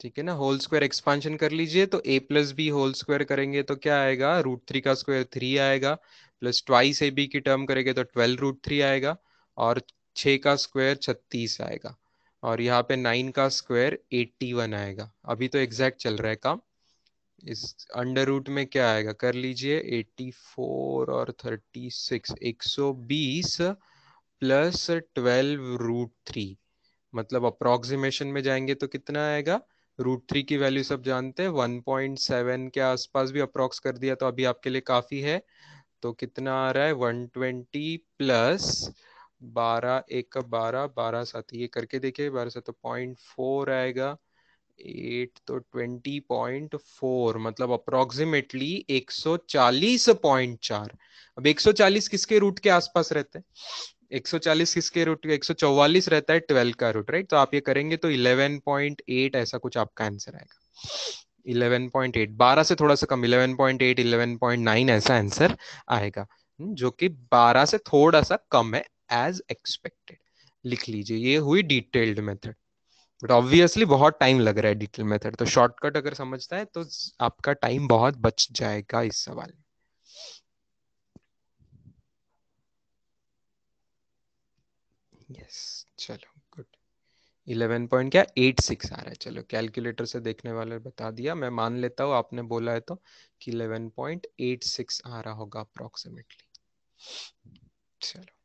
ठीक है ना होल स्क्वायर एक्सपांशन कर लीजिए तो a plus B whole square करेंगे तो क्या आएगा रूट थ्री का स्क्वायर थ्री आएगा प्लस ट्वाइस ए बी की टर्म करेंगे तो ट्वेल्व रूट थ्री आएगा और छ का स्क्वायर छत्तीस आएगा और यहाँ पे नाइन का स्क्वायर एट्टी वन आएगा अभी तो एग्जैक्ट चल रहा है काम इस अंडर रूट में क्या आएगा कर लीजिए एट्टी फोर और थर्टी सिक्स एक सौ बीस प्लस ट्वेल्व रूट थ्री मतलब अप्रोक्सीमेशन में जाएंगे तो कितना आएगा रूट थ्री की वैल्यू सब जानते हैं वन पॉइंट सेवन के आसपास भी अप्रोक्स कर दिया तो अभी आपके लिए काफी है तो कितना आ रहा है वन ट्वेंटी प्लस बारह एक का बारह बारह सात ये करके देखिए बारह सात तो पॉइंट फोर आएगा एट तो ट्वेंटी पॉइंट फोर मतलब अप्रोक्सीमेटली एक सौ चालीस पॉइंट चार अब एक सौ चालीस किसके रूट के आसपास रहते हैं एक सौ चालीस किसके रूट एक सौ चौवालीस रहता है ट्वेल्व का रूट राइट तो आप ये करेंगे तो इलेवन पॉइंट एट ऐसा कुछ आपका आंसर आएगा इलेवन पॉइंट एट बारह से थोड़ा सा कम eleven eleven point eight point nine ऐसा आंसर आएगा हम्म, जो कि बारह से थोड़ा सा कम है एज एक्सपेक्टेड लिख लीजिए ये हुई डिटेल्ड मेथड बट ऑब्वियसली बहुत टाइम लग रहा है डिटेल मेथड तो शॉर्टकट अगर समझता है तो आपका टाइम बहुत बच जाएगा इस सवाल में यस yes, चलो गुड इलेवन पॉइंट क्या एट सिक्स आ रहा है चलो कैलकुलेटर से देखने वाले बता दिया मैं मान लेता हूं आपने बोला है तो कि इलेवन पॉइंट एट सिक्स आ रहा होगा अप्रोक्सीमेटली चलो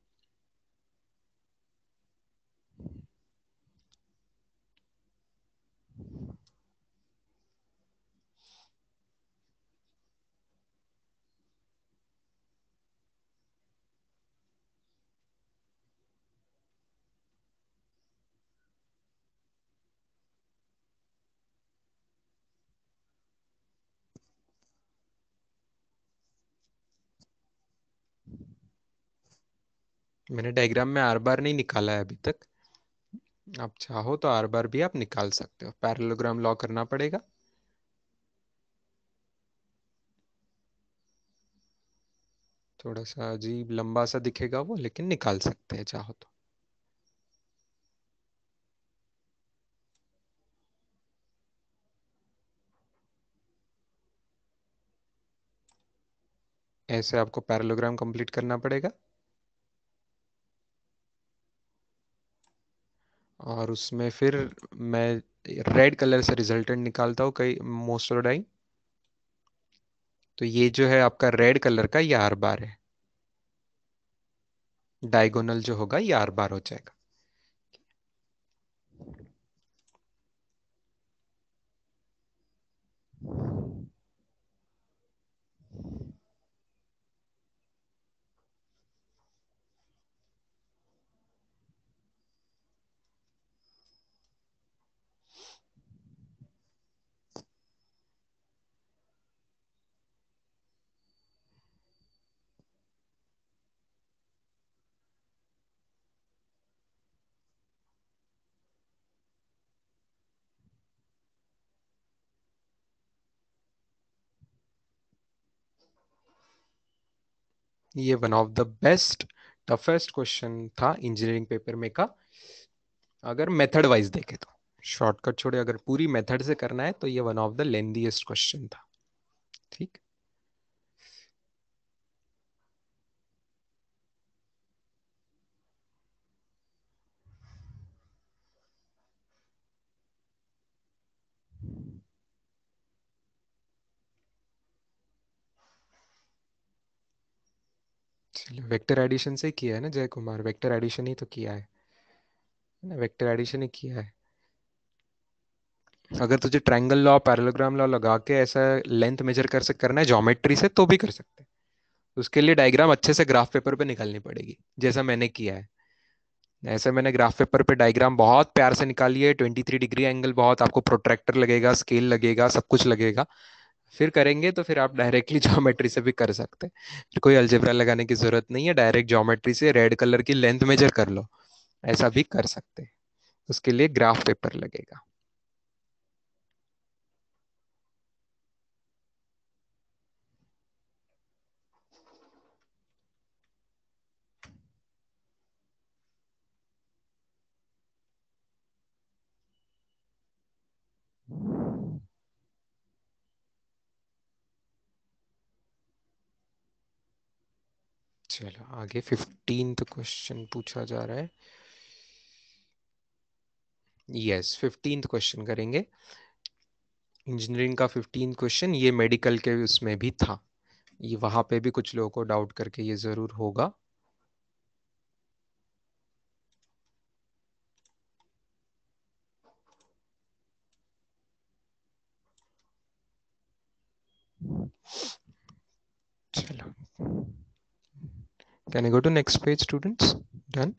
मैंने डायग्राम में आर बार नहीं निकाला है अभी तक आप अच्छा, चाहो तो आर बार भी आप निकाल सकते हो पैरलोग्राम लॉ करना पड़ेगा थोड़ा सा अजीब लंबा सा दिखेगा वो लेकिन निकाल सकते हैं चाहो तो ऐसे आपको पैरलोग्राम कंप्लीट करना पड़ेगा और उसमें फिर मैं रेड कलर से रिजल्टेंट निकालता हूँ कई मोस्ट ऑफ द तो ये जो है आपका रेड कलर का ये आर बार है डायगोनल जो होगा ये आर बार हो जाएगा ये one of the best toughest question था इंजीनियरिंग पेपर में का अगर मेथड वाइज देखे तो शॉर्टकट छोड़े अगर पूरी मेथड से करना है तो ये one of the lengthiest question था ठीक वेक्टर मतलब एडिशन से किया है ना जय कुमार वेक्टर एडिशन ही तो किया है ना वेक्टर एडिशन ही किया है अगर तुझे ट्रायंगल लॉ पैरेललोग्राम लॉ लगा के ऐसा लेंथ मेजर कर सक करना है ज्योमेट्री से तो भी कर सकते हैं उसके लिए डायग्राम अच्छे से ग्राफ पेपर पे निकालनी पड़ेगी जैसा मैंने किया है ऐसे मैंने ग्राफ पेपर पे डायग्राम बहुत प्यार से निकाली है ट्वेंटी थ्री डिग्री एंगल बहुत आपको प्रोट्रैक्टर लगेगा स्केल लगेगा सब कुछ लगेगा फिर करेंगे तो फिर आप डायरेक्टली ज्योमेट्री <laughs> से भी कर सकते हैं कोई अल्जेब्रा लगाने की जरूरत नहीं है डायरेक्ट ज्योमेट्री से रेड कलर की लेंथ मेजर कर लो ऐसा भी कर सकते हैं उसके लिए ग्राफ पेपर लगेगा चलो आगे फिफ्टींथ क्वेश्चन तो पूछा जा रहा है यस फिफ्टीन क्वेश्चन करेंगे इंजीनियरिंग का फिफ्टीन क्वेश्चन ये मेडिकल के उसमें भी था ये वहां पे भी कुछ लोगों को डाउट करके ये जरूर होगा चलो Can I go to next page, students? Done.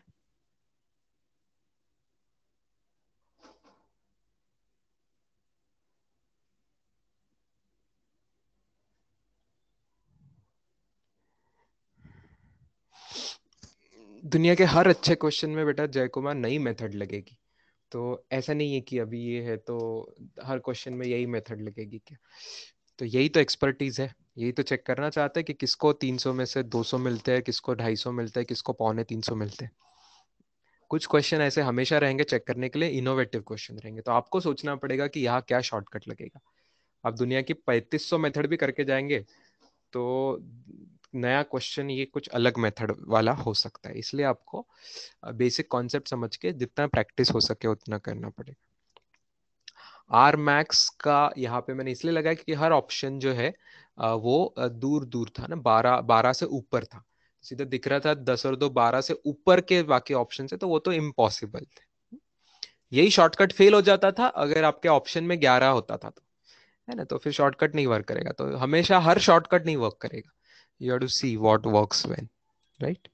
दुनिया के हर अच्छे क्वेश्चन में बेटा जय कुमार नई मेथड लगेगी तो ऐसा नहीं है कि अभी ये है तो हर क्वेश्चन में यही मेथड लगेगी क्या तो यही तो एक्सपर्टीज है यही तो चेक करना चाहते हैं कि किसको 300 में से 200 मिलते हैं किसको 250 मिलते हैं किसको पौने 300 मिलते हैं कुछ क्वेश्चन ऐसे हमेशा रहेंगे चेक करने के लिए इनोवेटिव क्वेश्चन रहेंगे तो आपको सोचना पड़ेगा कि यहाँ क्या शॉर्टकट लगेगा आप दुनिया की 3500 मेथड भी करके जाएंगे तो नया क्वेश्चन ये कुछ अलग मेथड वाला हो सकता है इसलिए आपको बेसिक कॉन्सेप्ट समझ के जितना प्रैक्टिस हो सके उतना करना पड़ेगा आर मैक्स का यहाँ पे मैंने इसलिए लगाया क्योंकि हर ऑप्शन जो है वो दूर दूर था ना बारह बारह से ऊपर था सीधा दिख रहा था दस और दो बारह से ऊपर के बाकी ऑप्शन है तो वो तो इम्पॉसिबल थे यही शॉर्टकट फेल हो जाता था अगर आपके ऑप्शन में ग्यारह होता था तो है ना तो फिर शॉर्टकट नहीं वर्क करेगा तो हमेशा हर शॉर्टकट नहीं वर्क करेगा you have to see what works when right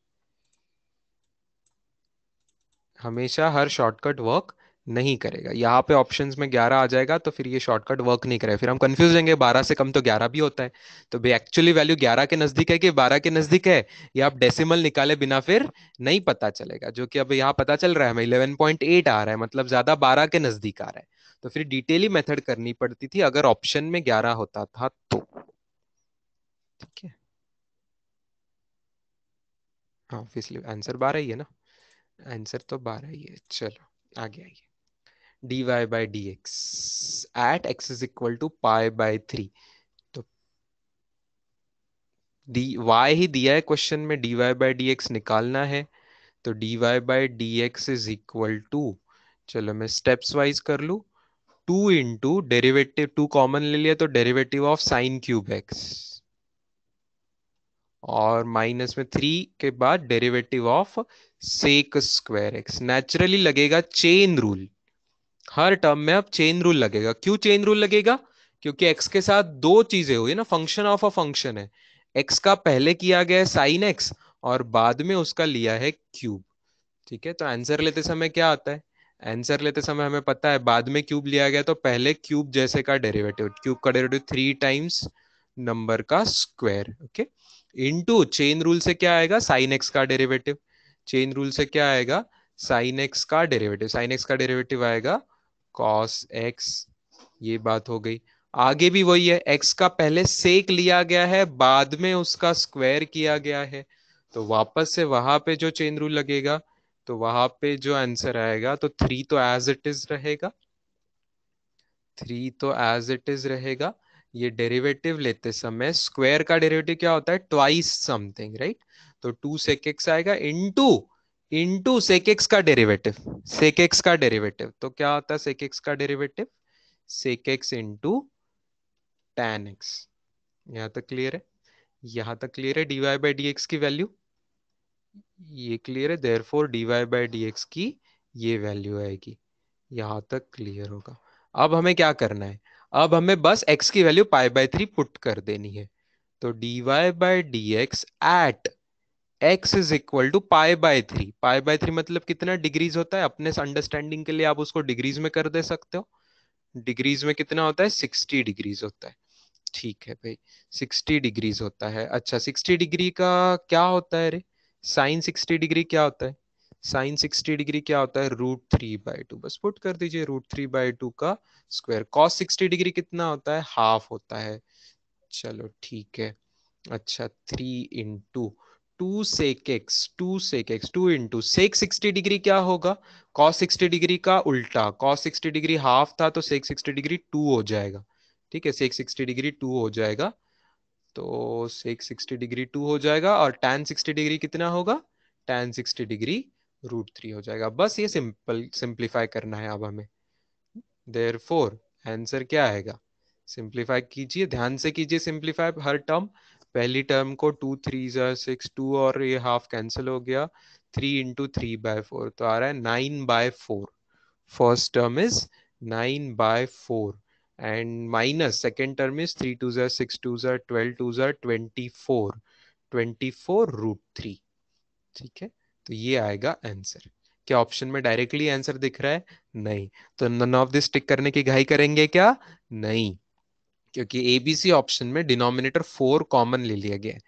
हमेशा हर शॉर्टकट वर्क नहीं करेगा यहाँ पे ऑप्शन में ग्यारह आ जाएगा तो फिर ये शॉर्टकट वर्क नहीं करेगा फिर हम कंफ्यूज रहेंगे बारह से कम तो ग्यारह भी होता है तो भाई एक्चुअली वैल्यू ग्यारह के नजदीक है कि बारह के नजदीक है या आप डेसिमल निकाले बिना फिर नहीं पता चलेगा जो कि अब यहाँ पता चल रहा है हमें इलेवन आ रहा है मतलब ज्यादा बारह के नजदीक आ रहा है तो फिर डिटेली मेथड करनी पड़ती थी अगर ऑप्शन में ग्यारह होता था तो ठीक है हाँ ऑब्वियसली आंसर बारह ही है ना आंसर तो बारह ही है चलो आगे आइए dy by dx at x is equal to pi by three d y ही दिया है क्वेश्चन में d y by d x निकालना है तो d y by d x is equal to चलो मैं स्टेप्स वाइज कर लू two into derivative two common ले लिया तो derivative of sine cube x और माइनस में थ्री के बाद derivative of sec square x naturally लगेगा चेन रूल हर टर्म में अब चेन रूल लगेगा क्यों चेन रूल लगेगा क्योंकि एक्स के साथ दो चीजें हुई ना फंक्शन ऑफ अ फंक्शन है एक्स का पहले किया गया है साइन एक्स और बाद में उसका लिया है क्यूब ठीक है तो आंसर लेते समय क्या आता है आंसर लेते समय हमें पता है बाद में क्यूब लिया गया तो पहले क्यूब जैसे का डेरिवेटिव क्यूब का डेरिवेटिव थ्री टाइम्स नंबर का square okay into chain rule से क्या आएगा साइन एक्स का डेरिवेटिव चेन रूल से क्या आएगा साइन एक्स का डेरिवेटिव साइन एक्स का डेरिवेटिव आएगा कॉस एक्स ये बात हो गई आगे भी वही है एक्स का पहले सेक लिया गया है बाद में उसका स्क्वायर किया गया है तो वापस से वहां पे जो चेन रूल लगेगा तो वहां पे जो आंसर आएगा तो थ्री तो एज इट इज रहेगा थ्री तो एज इट इज रहेगा ये डेरिवेटिव लेते समय स्क्वायर का डेरिवेटिव क्या होता है ट्वाइस समथिंग राइट तो टू सेक एक्स आएगा टू इंटू सेकेक्स का डेरिवेटिव सेकेक्स का डेरिवेटिव तो क्या होता है सेकेक्स का derivative sec x into tan x यहां तक क्लियर है यहां तक क्लियर है डीवाई बाई डी की वैल्यू ये क्लियर है therefore d y by d की ये वैल्यू आएगी यहां तक क्लियर होगा अब हमें क्या करना है अब हमें बस x की value pi by three put कर देनी है तो dy by d x at x is equal to pi by three pi by three मतलब कितना डिग्रीज होता है अपने अंडरस्टैंडिंग के लिए आप उसको डिग्रीज में कर दे सकते हो डिग्रीज में कितना होता है सिक्सटी डिग्रीज होता है ठीक है भाई सिक्सटी डिग्रीज होता है अच्छा सिक्सटी डिग्री का क्या होता है रे साइन सिक्सटी डिग्री क्या होता है साइन सिक्सटी डिग्री क्या होता है रूट थ्री बाई टू बस पुट कर दीजिए रूट थ्री बाई टू का स्क्वायर कॉस सिक्सटी डिग्री कितना होता है हाफ होता है चलो ठीक है अच्छा three in two two sec x two sec x two into sec sixty degree क्या होगा कॉस सिक्सटी डिग्री का उल्टा कॉस सिक्सटी डिग्री हाफ था तो सेक सिक्सटी डिग्री टू हो जाएगा ठीक है सेक सिक्सटी डिग्री टू हो जाएगा तो सेक सिक्सटी डिग्री टू हो जाएगा और टेन सिक्सटी डिग्री कितना होगा tan sixty degree root three हो जाएगा बस ये सिंपल सिंप्लीफाई करना है अब हमें देर फोर आंसर क्या आएगा सिंप्लीफाई कीजिए ध्यान से कीजिए सिंप्लीफाई हर टर्म पहली टर्म को टू थ्री जर सिक्स टू और ये हाफ कैंसिल हो गया three into three by four तो आ रहा है nine by four first term is nine by four and minus second term is three two जर सिक्स टू जर ट्वेल्व टू जर twenty four twenty four root three ठीक है तो ये आएगा आंसर क्या ऑप्शन में डायरेक्टली आंसर दिख रहा है नहीं तो नन ऑफ दिस टिक करने की घाई करेंगे क्या नहीं क्योंकि एबीसी ऑप्शन में डिनोमिनेटर फोर कॉमन ले लिया गया है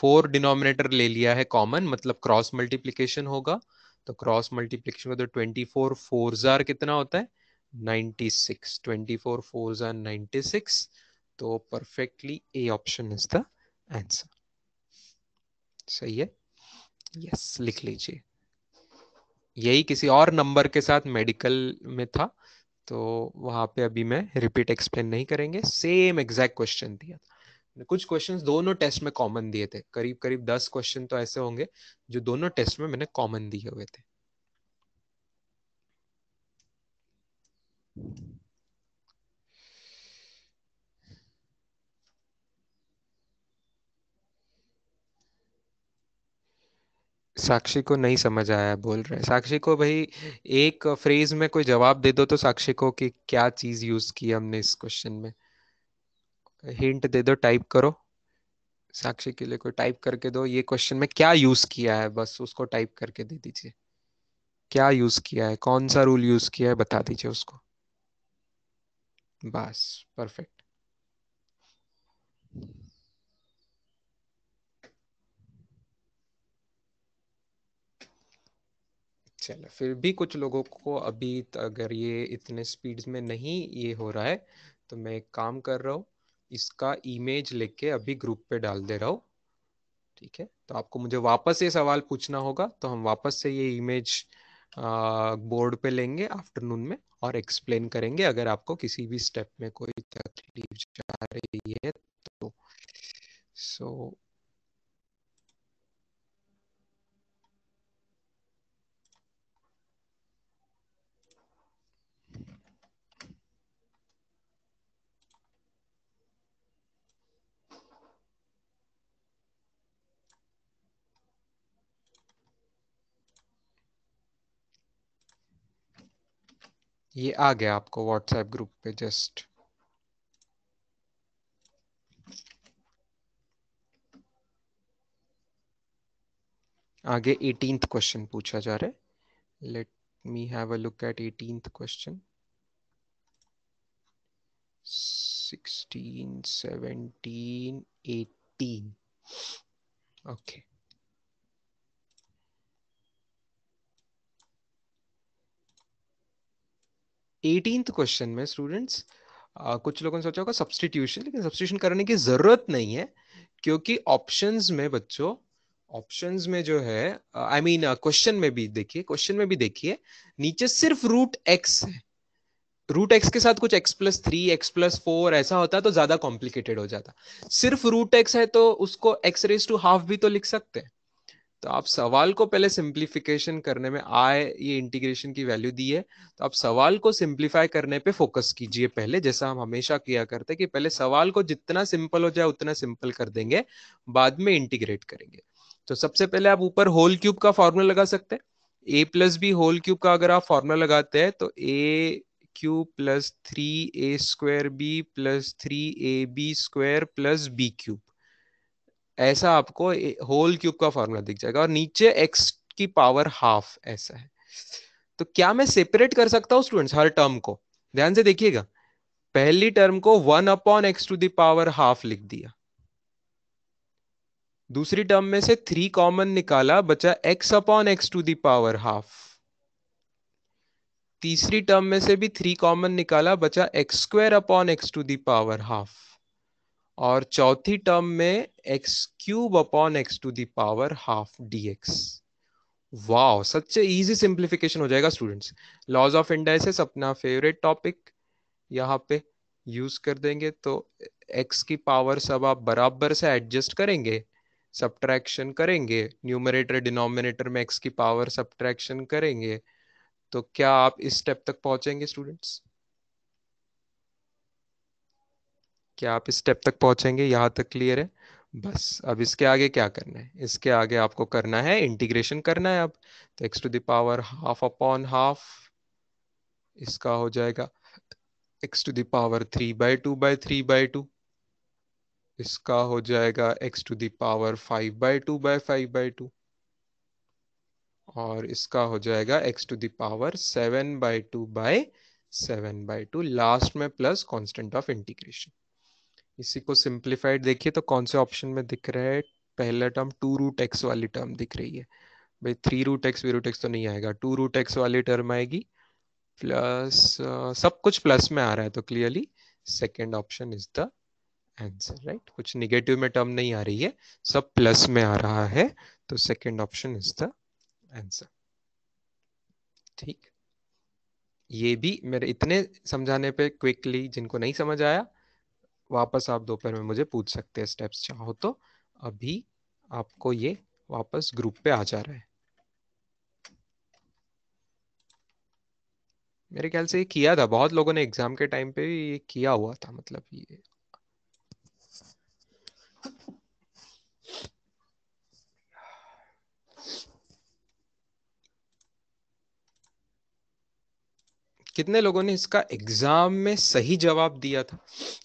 फोर डिनोमिनेटर ले लिया है कॉमन मतलब क्रॉस मल्टीप्लीकेशन होगा तो क्रॉस मल्टीप्लीकेशन का तो ट्वेंटी फोर फोर जार कितना होता है ninety six twenty four four जार नाइनटी सिक्स तो perfectly A option is the answer सही है यस लिख लीजिए यही किसी और नंबर के साथ मेडिकल में था तो वहां पे अभी मैं रिपीट एक्सप्लेन नहीं करेंगे सेम एग्जैक्ट क्वेश्चन दिया था कुछ क्वेश्चंस दोनों टेस्ट में कॉमन दिए थे करीब करीब दस क्वेश्चन तो ऐसे होंगे जो दोनों टेस्ट में मैंने कॉमन दिए हुए थे साक्षी को नहीं समझ आया बोल रहे साक्षी को भाई एक फ्रेज में कोई जवाब दे दो तो साक्षी को कि क्या चीज यूज की हमने इस क्वेश्चन में हिंट दे दो टाइप करो साक्षी के लिए कोई टाइप करके दो ये क्वेश्चन में क्या यूज किया है बस उसको टाइप करके दे दीजिए क्या यूज किया है कौन सा रूल यूज किया है बता दीजिए उसको बस परफेक्ट चलो फिर भी कुछ लोगों को अभी अगर ये इतने स्पीड्स में नहीं ये हो रहा है तो मैं एक काम कर रहा हूँ इसका इमेज लेके अभी ग्रुप पे डाल दे रहा हूँ ठीक है तो आपको मुझे वापस ये सवाल पूछना होगा तो हम वापस से ये इमेज बोर्ड पे लेंगे आफ्टरनून में और एक्सप्लेन करेंगे अगर आपको किसी भी स्टेप में कोई तकलीफ जा रही है तो सो so, ये आ गया आपको व्हाट्सएप ग्रुप पे जस्ट आगे एटींथ क्वेश्चन पूछा जा रहा है let me have a look at eighteenth question sixteen seventeen eighteen okay eighteen question में स्टूडेंट्स कुछ लोगों ने सोचा होगा सब्सटीट्यूशन लेकिन सब्सटीट्यूशन करने की जरूरत नहीं है क्योंकि ऑप्शंस में बच्चों ऑप्शंस में जो है आई मीन क्वेश्चन में भी देखिए क्वेश्चन में भी देखिए नीचे सिर्फ रूट एक्स है रूट एक्स के साथ कुछ X plus three X plus four ऐसा होता है तो ज्यादा कॉम्प्लिकेटेड हो जाता सिर्फ रूट एक्स है तो उसको एक्स रेस टू हाफ भी तो लिख सकते हैं तो आप सवाल को पहले सिंप्लीफिकेशन करने में आए ये इंटीग्रेशन की वैल्यू दी है तो आप सवाल को सिंप्लीफाई करने पे फोकस कीजिए पहले जैसा हम हमेशा किया करते हैं कि पहले सवाल को जितना सिंपल हो जाए उतना सिंपल कर देंगे बाद में इंटीग्रेट करेंगे तो सबसे पहले आप ऊपर होल क्यूब का फॉर्मूला लगा सकते हैं A plus B whole cube का अगर आप फॉर्मूला लगाते हैं तो A cube plus three A square B plus three A B square plus B cube ऐसा आपको होल क्यूब का फॉर्मूला दिख जाएगा और नीचे एक्स की पावर हाफ ऐसा है तो क्या मैं सेपरेट कर सकता हूँ स्टूडेंट्स हर टर्म को ध्यान से देखिएगा पहली टर्म को one upon X to the power half लिख दिया दूसरी टर्म में से थ्री कॉमन निकाला बचा X upon X to the power half तीसरी टर्म में से भी थ्री कॉमन निकाला बचा X square upon X to the power half और चौथी टर्म में X cube upon X to the power half D X वाह सच इजी सिंप्लीफिकेशन हो जाएगा स्टूडेंट्स लॉज ऑफ इंडाइसेस अपना फेवरेट टॉपिक यहाँ पे यूज कर देंगे तो एक्स की पावर सब आप बराबर से एडजस्ट करेंगे सब्ट्रैक्शन करेंगे न्यूमरेटर डिनोमिनेटर में एक्स की पावर सब्ट्रैक्शन करेंगे तो क्या आप इस स्टेप तक पहुंचेंगे स्टूडेंट्स कि आप इस स्टेप तक पहुंचेंगे यहाँ तक क्लियर है बस अब इसके आगे क्या करना है इसके आगे आपको करना है इंटीग्रेशन करना है अब तो x to the power half upon half इसका हो जाएगा X to the power three by two by three by two इसका हो जाएगा X to the power five by two by five by two और इसका हो जाएगा X to the power seven by two by seven by two last में plus constant of integration इसी को सिंप्लीफाइड देखिए तो कौन से ऑप्शन में दिख रहा है पहला टर्म टू रूट एक्स वाली टर्म दिख रही है भाई three root X we root X तो नहीं आएगा टू रूट एक्स वाली टर्म आएगी प्लस uh, सब कुछ प्लस में आ रहा है तो clearly second option is the answer right कुछ निगेटिव में टर्म नहीं आ रही है सब प्लस में आ रहा है तो second option is the answer ठीक ये भी मेरे इतने समझाने पे क्विकली जिनको नहीं समझ आया वापस आप दोपहर में मुझे पूछ सकते हैं स्टेप्स चाहो तो अभी आपको ये वापस ग्रुप पे आ जा रहा है मेरे ख्याल से ये किया था बहुत लोगों ने एग्जाम के टाइम पे ये किया हुआ था मतलब ये कितने लोगों ने इसका एग्जाम में सही जवाब दिया था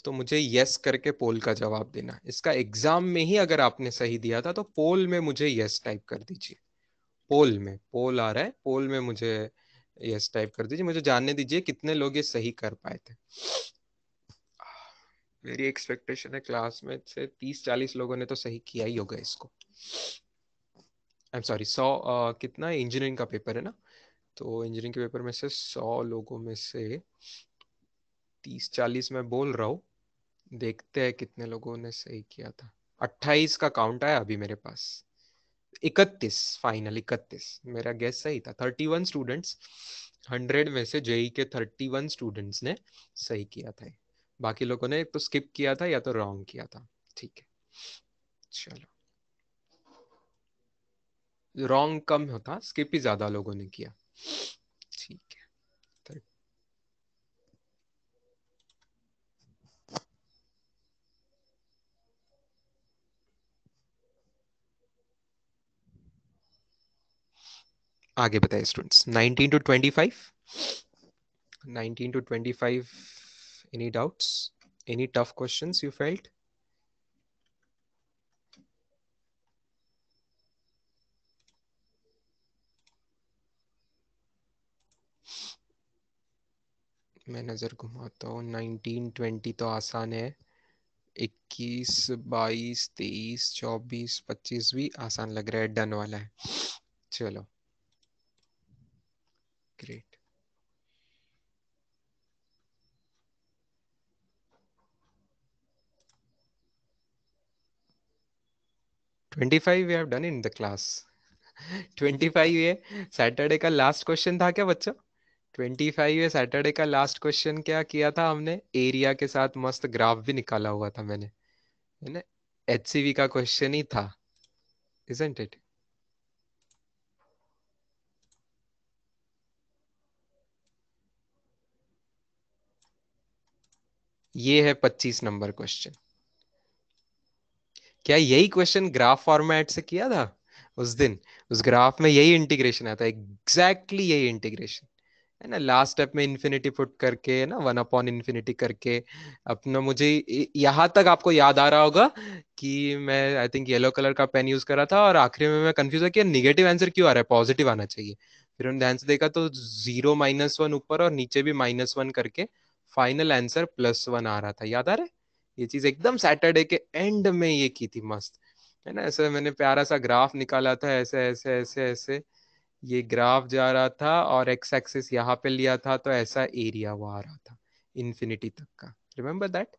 तो मुझे यस करके पोल का जवाब देना इसका एग्जाम में ही अगर आपने सही दिया था तो पोल में मुझे यस टाइप कर दीजिए पोल में पोल आ रहा है पोल में मुझे यस टाइप कर दीजिए मुझे जानने दीजिए कितने लोग ये सही कर पाए थे मेरी एक्सपेक्टेशन है क्लास में से तीस चालीस लोगों ने तो सही किया ही होगा इसको आई एम सॉरी सौ कितना इंजीनियरिंग का पेपर है ना तो इंजीनियरिंग के पेपर में से सौ लोगों में से तीस चालीस मैं बोल रहा हूँ देखते हैं कितने लोगों ने सही किया था अट्ठाईस का काउंट आया अभी मेरे पास इकतीस फाइनल इकतीस मेरा गेस सही था थर्टी वन स्टूडेंट्स हंड्रेड में से जेई के थर्टी वन स्टूडेंट्स ने सही किया था बाकी लोगों ने तो स्किप किया था या तो रॉन्ग किया था ठीक है चलो रॉन्ग कम होता स्किप ही ज्यादा लोगों ने किया ठीक है आगे बताए students 19 to 25 19 to 25 any doubts any tough questions you felt मैं नज़र घुमाता हूँ नाइनटीन ट्वेंटी तो आसान है इक्कीस बाईस तेईस चौबीस पच्चीस भी आसान लग रहा है डन वाला है चलो great twenty five we have done in the class twenty five ये सैटरडे का लास्ट क्वेश्चन था क्या बच्चा ट्वेंटी फाइव है सैटरडे का लास्ट क्वेश्चन क्या किया था हमने एरिया के साथ मस्त ग्राफ भी निकाला हुआ था मैंने है ना एच का क्वेश्चन ही था इजेंट इट ये है पच्चीस नंबर क्वेश्चन क्या यही क्वेश्चन ग्राफ फॉर्मेट से किया था उस दिन उस ग्राफ में यही इंटीग्रेशन आता है एग्जैक्टली exactly यही इंटीग्रेशन है ना लास्ट स्टेप में इन्फिनिटी पुट करके है ना वन अपॉन इन्फिनिटी करके अपना मुझे यहाँ तक आपको याद आ रहा होगा कि मैं आई थिंक येलो कलर का पेन यूज कर रहा था और आखिरी में मैं कंफ्यूज कि निगेटिव आंसर क्यों आ रहा है पॉजिटिव आना चाहिए फिर उन्होंने ध्यान से देखा तो जीरो माइनस वन ऊपर और नीचे भी माइनस वन करके फाइनल आंसर प्लस वन आ रहा था याद आ रहा है ये चीज एकदम सैटरडे के एंड में ये की थी मस्त है ना ऐसे मैंने प्यारा सा ग्राफ निकाला था ऐसे ऐसे ऐसे ऐसे ऐसे ये ग्राफ जा रहा था और एक्स एक्सिस यहाँ पे लिया था तो ऐसा एरिया वो आ रहा था इन्फिनिटी तक का remember that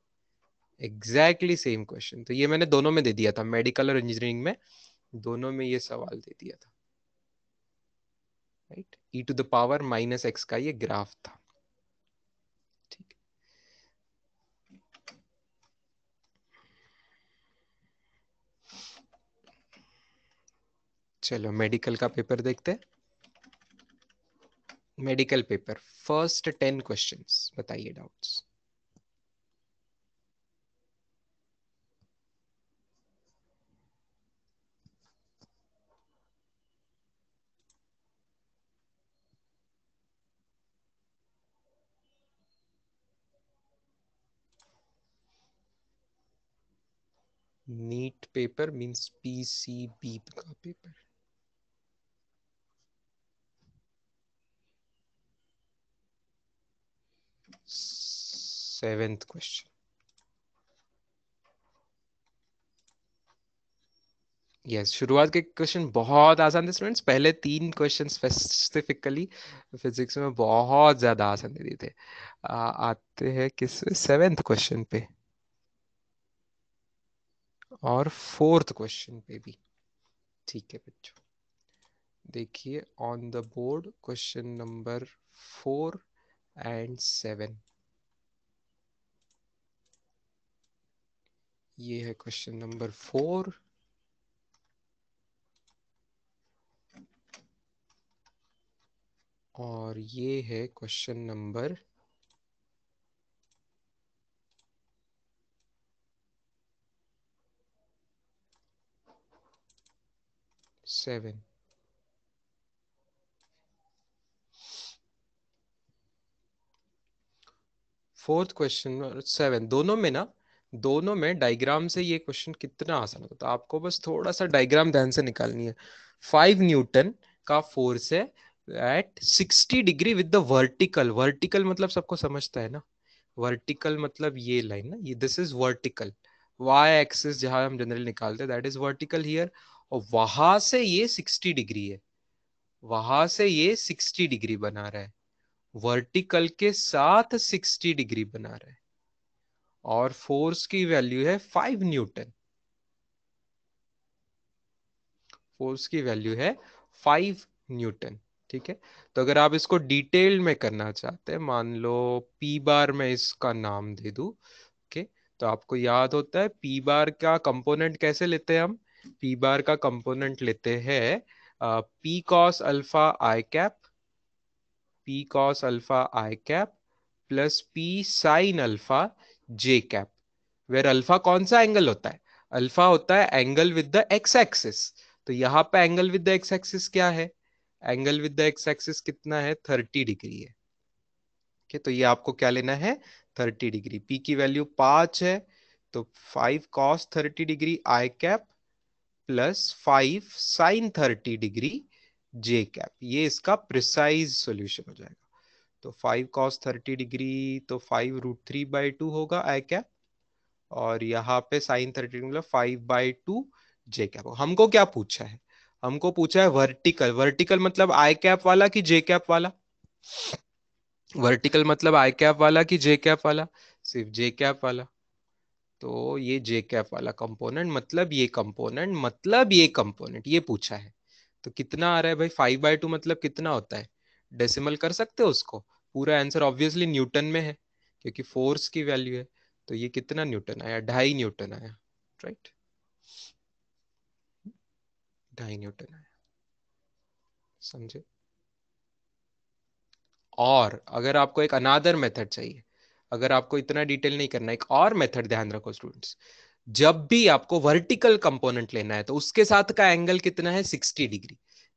exactly same question तो ये मैंने दोनों में दे दिया था मेडिकल और इंजीनियरिंग में दोनों में ये सवाल दे दिया था right E to the power minus x का ये ग्राफ था ठीक चलो मेडिकल का पेपर देखते हैं medical paper first ten questions बताइए doubts NEET paper means PCB का paper seventh question. Yes yes, शुरुआत के क्वेश्चन बहुत आसान थे स्टूडेंट्स पहले तीन क्वेश्चन स्पेसिफिकली फिजिक्स में बहुत ज्यादा आसान दे दिए थे आ, आते हैं किस सेवेंथ क्वेश्चन पे और फोर्थ क्वेश्चन पे भी ठीक है बच्चों देखिए on the board question number four and seven ये है क्वेश्चन नंबर फोर और ये है question number seven fourth question seven दोनों में ना दोनों में डायग्राम से ये क्वेश्चन कितना आसान होता तो आपको बस थोड़ा सा डायग्राम ध्यान से निकालनी है फाइव न्यूटन का फोर्स है at sixty degree with the vertical vertical मतलब सबको समझता है ना वर्टिकल मतलब ये लाइन ना ये this is vertical Y axis जहां हम जनरली निकालते हैं दैट इज वर्टिकल हियर और वहां से ये सिक्सटी डिग्री है वहां से ये सिक्सटी डिग्री बना रहा है वर्टिकल के साथ सिक्सटी डिग्री बना रहा है और फोर्स की वैल्यू है फाइव न्यूटन फोर्स की वैल्यू है फाइव न्यूटन ठीक है तो अगर आप इसको डिटेल में करना चाहते हैं मान लो पी बार में इसका नाम दे दू ओके तो आपको याद होता है पी बार का कंपोनेंट कैसे लेते हैं हम पी बार का कंपोनेंट लेते हैं P cos alpha I cap P cos alpha I cap plus P sine alpha J cap where alpha कौन सा एंगल होता है अल्फा होता है angle with the X axis तो यहाँ पे angle with the X axis क्या है angle with the X axis कितना है थर्टी डिग्री है okay, तो ये आपको क्या लेना है थर्टी डिग्री पी की वैल्यू पांच है तो फाइव कॉस थर्टी डिग्री आई cap plus five sine thirty degree जे कैप ये इसका प्रिसाइज सॉल्यूशन हो जाएगा तो फाइव कॉस थर्टी डिग्री तो five root three by two होगा आई कैप और यहाँ पे साइन थर्टी मतलब five by two J cap हमको क्या पूछा है हमको पूछा है वर्टिकल वर्टिकल मतलब आई कैप वाला कि जे कैप वाला वर्टिकल मतलब आई कैप वाला कि जे कैप वाला सिर्फ जे कैप वाला तो ये जे कैप वाला कंपोनेंट मतलब ये कंपोनेंट मतलब ये कंपोनेंट ये पूछा है तो कितना आ रहा है भाई फाइव बाई टू मतलब कितना होता है डेसिमल कर सकते हो उसको पूरा आंसर ऑब्वियसली न्यूटन में है क्योंकि फोर्स की वैल्यू है तो ये कितना न्यूटन आया ढाई न्यूटन आया राइट ढाई न्यूटन आया समझे और अगर आपको एक अनादर मेथड चाहिए अगर आपको इतना डिटेल नहीं करना एक और मेथड ध्यान रखो स्टूडेंट्स जब भी आपको वर्टिकल कंपोनेंट लेना है तो उसके साथ का एंगल कितना है 60 डिग्री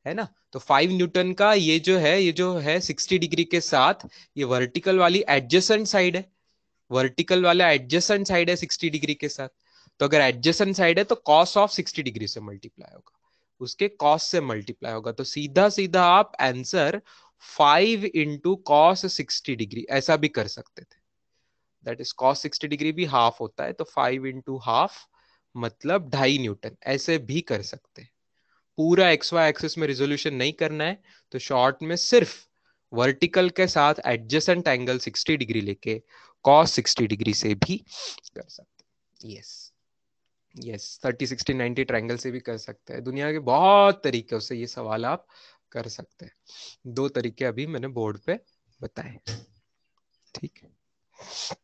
है ना तो फाइव न्यूटन का ये जो है ये जो है सिक्सटी डिग्री के साथ ये वर्टिकल वाली एडजस्टेंट साइड है वर्टिकल वाला एडजस्टेंट साइड है सिक्सटी डिग्री के साथ तो अगर एडजस्टेंट साइड है तो कॉस ऑफ सिक्सटी डिग्री से मल्टीप्लाई होगा उसके कॉस से मल्टीप्लाई होगा तो सीधा सीधा आप answer five into cos sixty degree ऐसा भी कर सकते थे that is cos sixty degree भी हाफ होता है तो फाइव इंटू हाफ मतलब ढाई न्यूटन ऐसे भी कर सकते हैं पूरा एक्स वाई एक्सिस में रिजोल्यूशन नहीं करना है तो शॉर्ट में सिर्फ वर्टिकल के साथ एडजस्टेंट एंगल 60 डिग्री लेके कॉस 60 डिग्री से भी कर सकते हैं यस यस 30 60 90 ट्रायंगल से भी कर सकते हैं दुनिया के बहुत तरीके से ये सवाल आप कर सकते हैं दो तरीके अभी मैंने बोर्ड पे बताए ठीक है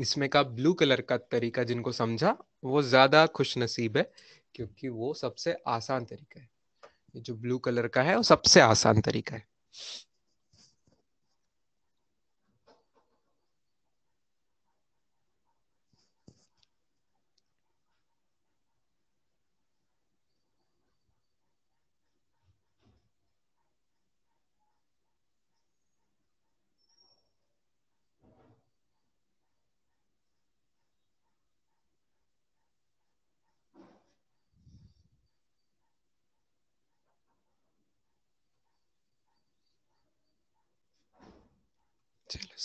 इसमें का ब्लू कलर का तरीका जिनको समझा वो ज्यादा खुश नसीब है क्योंकि वो सबसे आसान तरीका है ये जो ब्लू कलर का है वो सबसे आसान तरीका है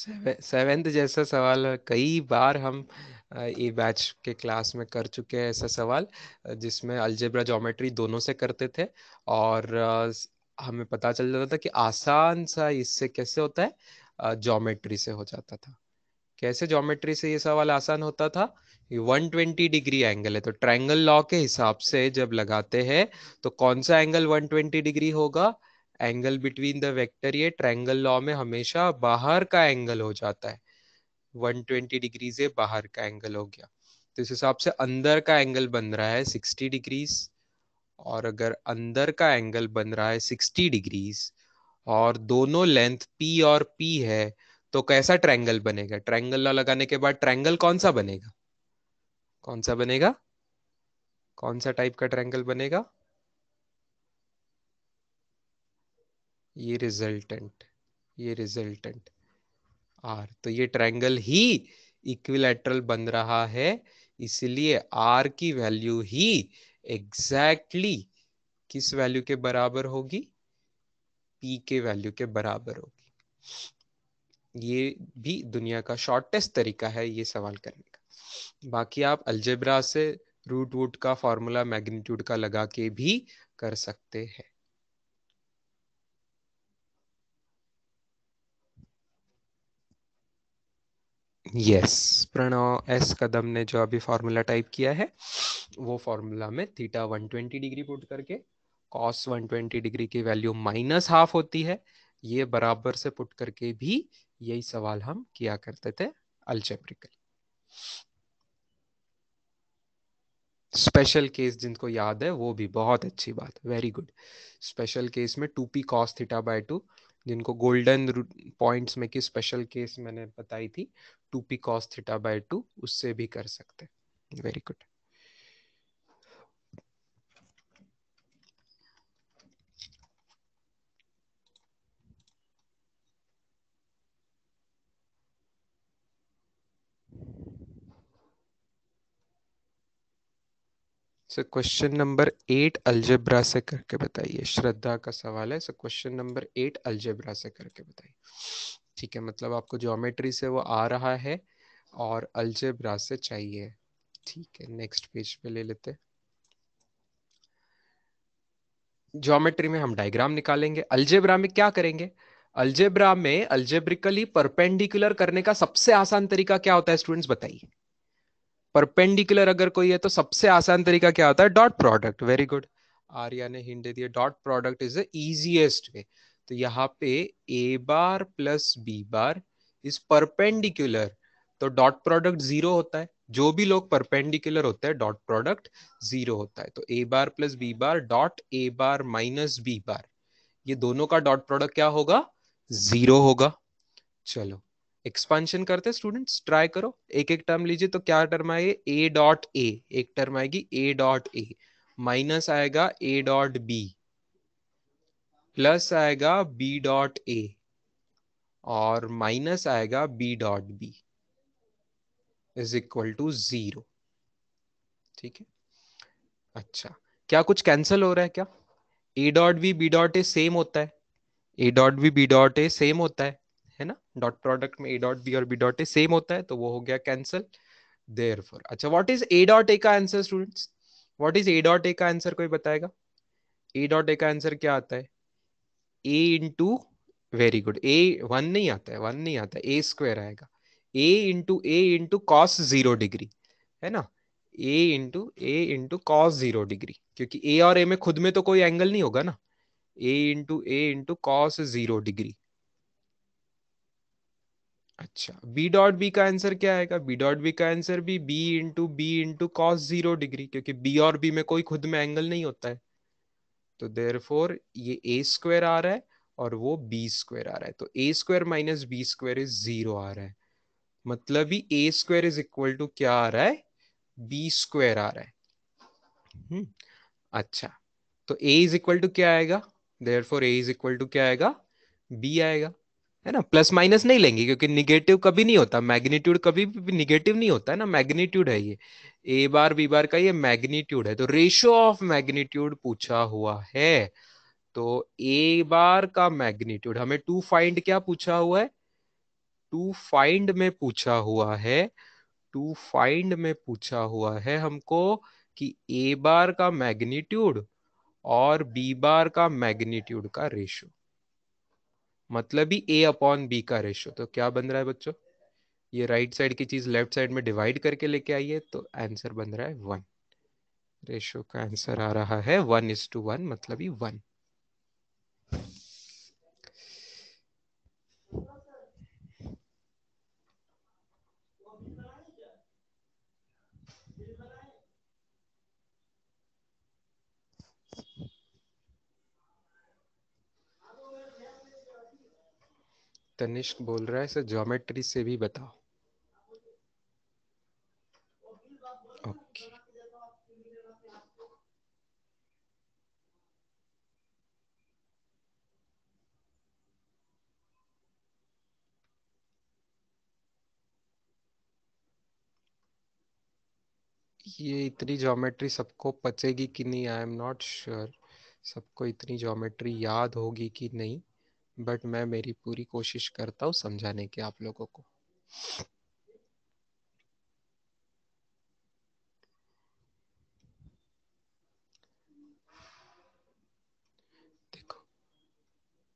सेवेंथ जैसा सवाल कई बार हम ए बैच के क्लास में कर चुके हैं ऐसा सवाल जिसमें अल्जेब्रा ज्योमेट्री दोनों से करते थे और हमें पता चल जाता था कि आसान सा इससे कैसे होता है ज्योमेट्री से हो जाता था कैसे ज्योमेट्री से ये सवाल आसान होता था 120 डिग्री एंगल है तो ट्रायंगल लॉ के हिसाब से जब लगाते हैं तो कौन सा एंगल 120 डिग्री होगा एंगल बिटवीन द वेक्टर ये ट्रायंगल लॉ में हमेशा बाहर का एंगल हो जाता है 120 डिग्री से बाहर का एंगल हो गया तो इस हिसाब से अंदर का एंगल बन रहा है 60 डिग्रीज और अगर अंदर का एंगल बन रहा है 60 डिग्रीज और दोनों लेंथ P और P है तो कैसा ट्रायंगल बनेगा ट्रायंगल लॉ लगाने के बाद ट्रायंगल कौन सा बनेगा कौन सा बनेगा कौन सा टाइप का ट्रायंगल बनेगा ये रिजल्टेंट ये रिजल्टेंट आर तो ये ट्रायंगल ही इक्विलेटरल बन रहा है इसलिए आर की वैल्यू ही एग्जैक्टली exactly किस वैल्यू के बराबर होगी पी के वैल्यू के बराबर होगी ये भी दुनिया का शॉर्टेस्ट तरीका है ये सवाल करने का बाकी आप अल्जेब्रा से रूट वूट का फॉर्मूला मैग्नीट्यूड का लगा के भी कर सकते हैं यस प्रणव एस कदम ने जो अभी फॉर्मूला टाइप किया है वो फॉर्मूला में थीटा 120 डिग्री पुट करके कॉस 120 डिग्री की वैल्यू माइनस हाफ होती है ये बराबर से पुट करके भी यही सवाल हम किया करते थे अल्जेब्रिकल स्पेशल केस जिनको याद है वो भी बहुत अच्छी बात वेरी गुड स्पेशल केस में two P cos theta by two जिनको गोल्डन पॉइंट्स में की स्पेशल केस मैंने बताई थी two P cos theta by two उससे भी कर सकते very good sir question number eight algebra से करके बताइए श्रद्धा का सवाल है sir question number eight algebra से करके बताइए ठीक है मतलब आपको ज्योमेट्री से वो आ रहा है और अलजेब्रा से चाहिए ठीक है नेक्स्ट पेज पे ले लेते ज्योमेट्री में हम डायग्राम निकालेंगे अलजेब्रा में क्या करेंगे अलजेब्रा में अलजेब्रिकली परपेंडिकुलर करने का सबसे आसान तरीका क्या होता है स्टूडेंट्स बताइए परपेंडिकुलर अगर कोई है तो सबसे आसान तरीका क्या होता है dot product very good Arya ने हिंट दे दिया dot product is the easiest way तो यहाँ पे A bar plus B bar is perpendicular तो डॉट प्रोडक्ट जीरो होता है जो भी लोग परपेंडिकुलर होते हैं डॉट प्रोडक्ट जीरो होता है तो A bar plus B bar dot A bar minus B bar ये दोनों का डॉट प्रोडक्ट क्या होगा जीरो होगा चलो एक्सपांशन करते हैं स्टूडेंट्स ट्राई करो एक एक टर्म लीजिए तो क्या टर्म आएगी ए डॉट ए एक टर्म आएगी ए डॉट ए माइनस आएगा ए डॉट बी प्लस आएगा बी डॉट ए और माइनस आएगा B dot B is equal to zero ठीक है अच्छा क्या कुछ कैंसिल हो रहा है क्या A dot B B dot A same होता है A dot B B dot A same होता है डॉट प्रोडक्ट में ए डॉट बी और बी डॉट ए सेम होता है तो वो हो गया कैंसिल देयर फॉर अच्छा what is A dot A का answer students what is A dot A का आंसर कोई बताएगा ए डॉट ए का आंसर क्या आता है A into very good A one नहीं आता है वन नहीं आता है ए स्क्वायर आएगा A into A into cos zero degree है ना A into A into cos zero degree क्योंकि ए और ए में खुद में तो कोई एंगल नहीं होगा ना A into A into cos zero degree अच्छा बी डॉट बी का आंसर क्या आएगा बी डॉट बी का आंसर भी B into B into cos zero degree क्योंकि बी और बी में कोई खुद में एंगल नहीं होता है तो देर फोर ये ए स्क्वायर आ रहा है और वो बी स्क्वायर आ रहा है तो A square minus B square is zero आ रहा है मतलब ही A square is equal to क्या आ रहा है बी स्क्वायर आ रहा है हम्म, अच्छा तो ए इज इक्वल टू क्या आएगा therefore A is equal to क्या आएगा बी आएगा है ना प्लस माइनस नहीं लेंगे क्योंकि निगेटिव कभी नहीं होता मैग्नीट्यूड कभी भी निगेटिव नहीं होता है ना मैग्नीट्यूड है ये ए बार बी बार का ये मैग्नीट्यूड है तो रेशियो ऑफ मैग्नीट्यूड पूछा हुआ है तो ए बार का मैग्नीट्यूड हमें टू फाइंड क्या पूछा हुआ है टू फाइंड में पूछा हुआ है टू फाइंड में पूछा हुआ है हमको कि ए बार का मैग्नीट्यूड और बी बार का मैग्नीट्यूड का रेशियो मतलब ही ए अपॉन बी का रेशियो तो क्या बन रहा है बच्चों ये राइट साइड की चीज लेफ्ट साइड में डिवाइड करके लेके आइए तो आंसर बन रहा है वन रेशियो का आंसर आ रहा है वन इज टू वन मतलब ही वन तनिष्क बोल रहा है सर ज्योमेट्री से भी बताओ ओके ये इतनी ज्योमेट्री सबको पचेगी कि नहीं आई एम नॉट श्योर सबको इतनी ज्योमेट्री याद होगी कि नहीं बट मैं मेरी पूरी कोशिश करता हूँ समझाने की आप लोगों को देखो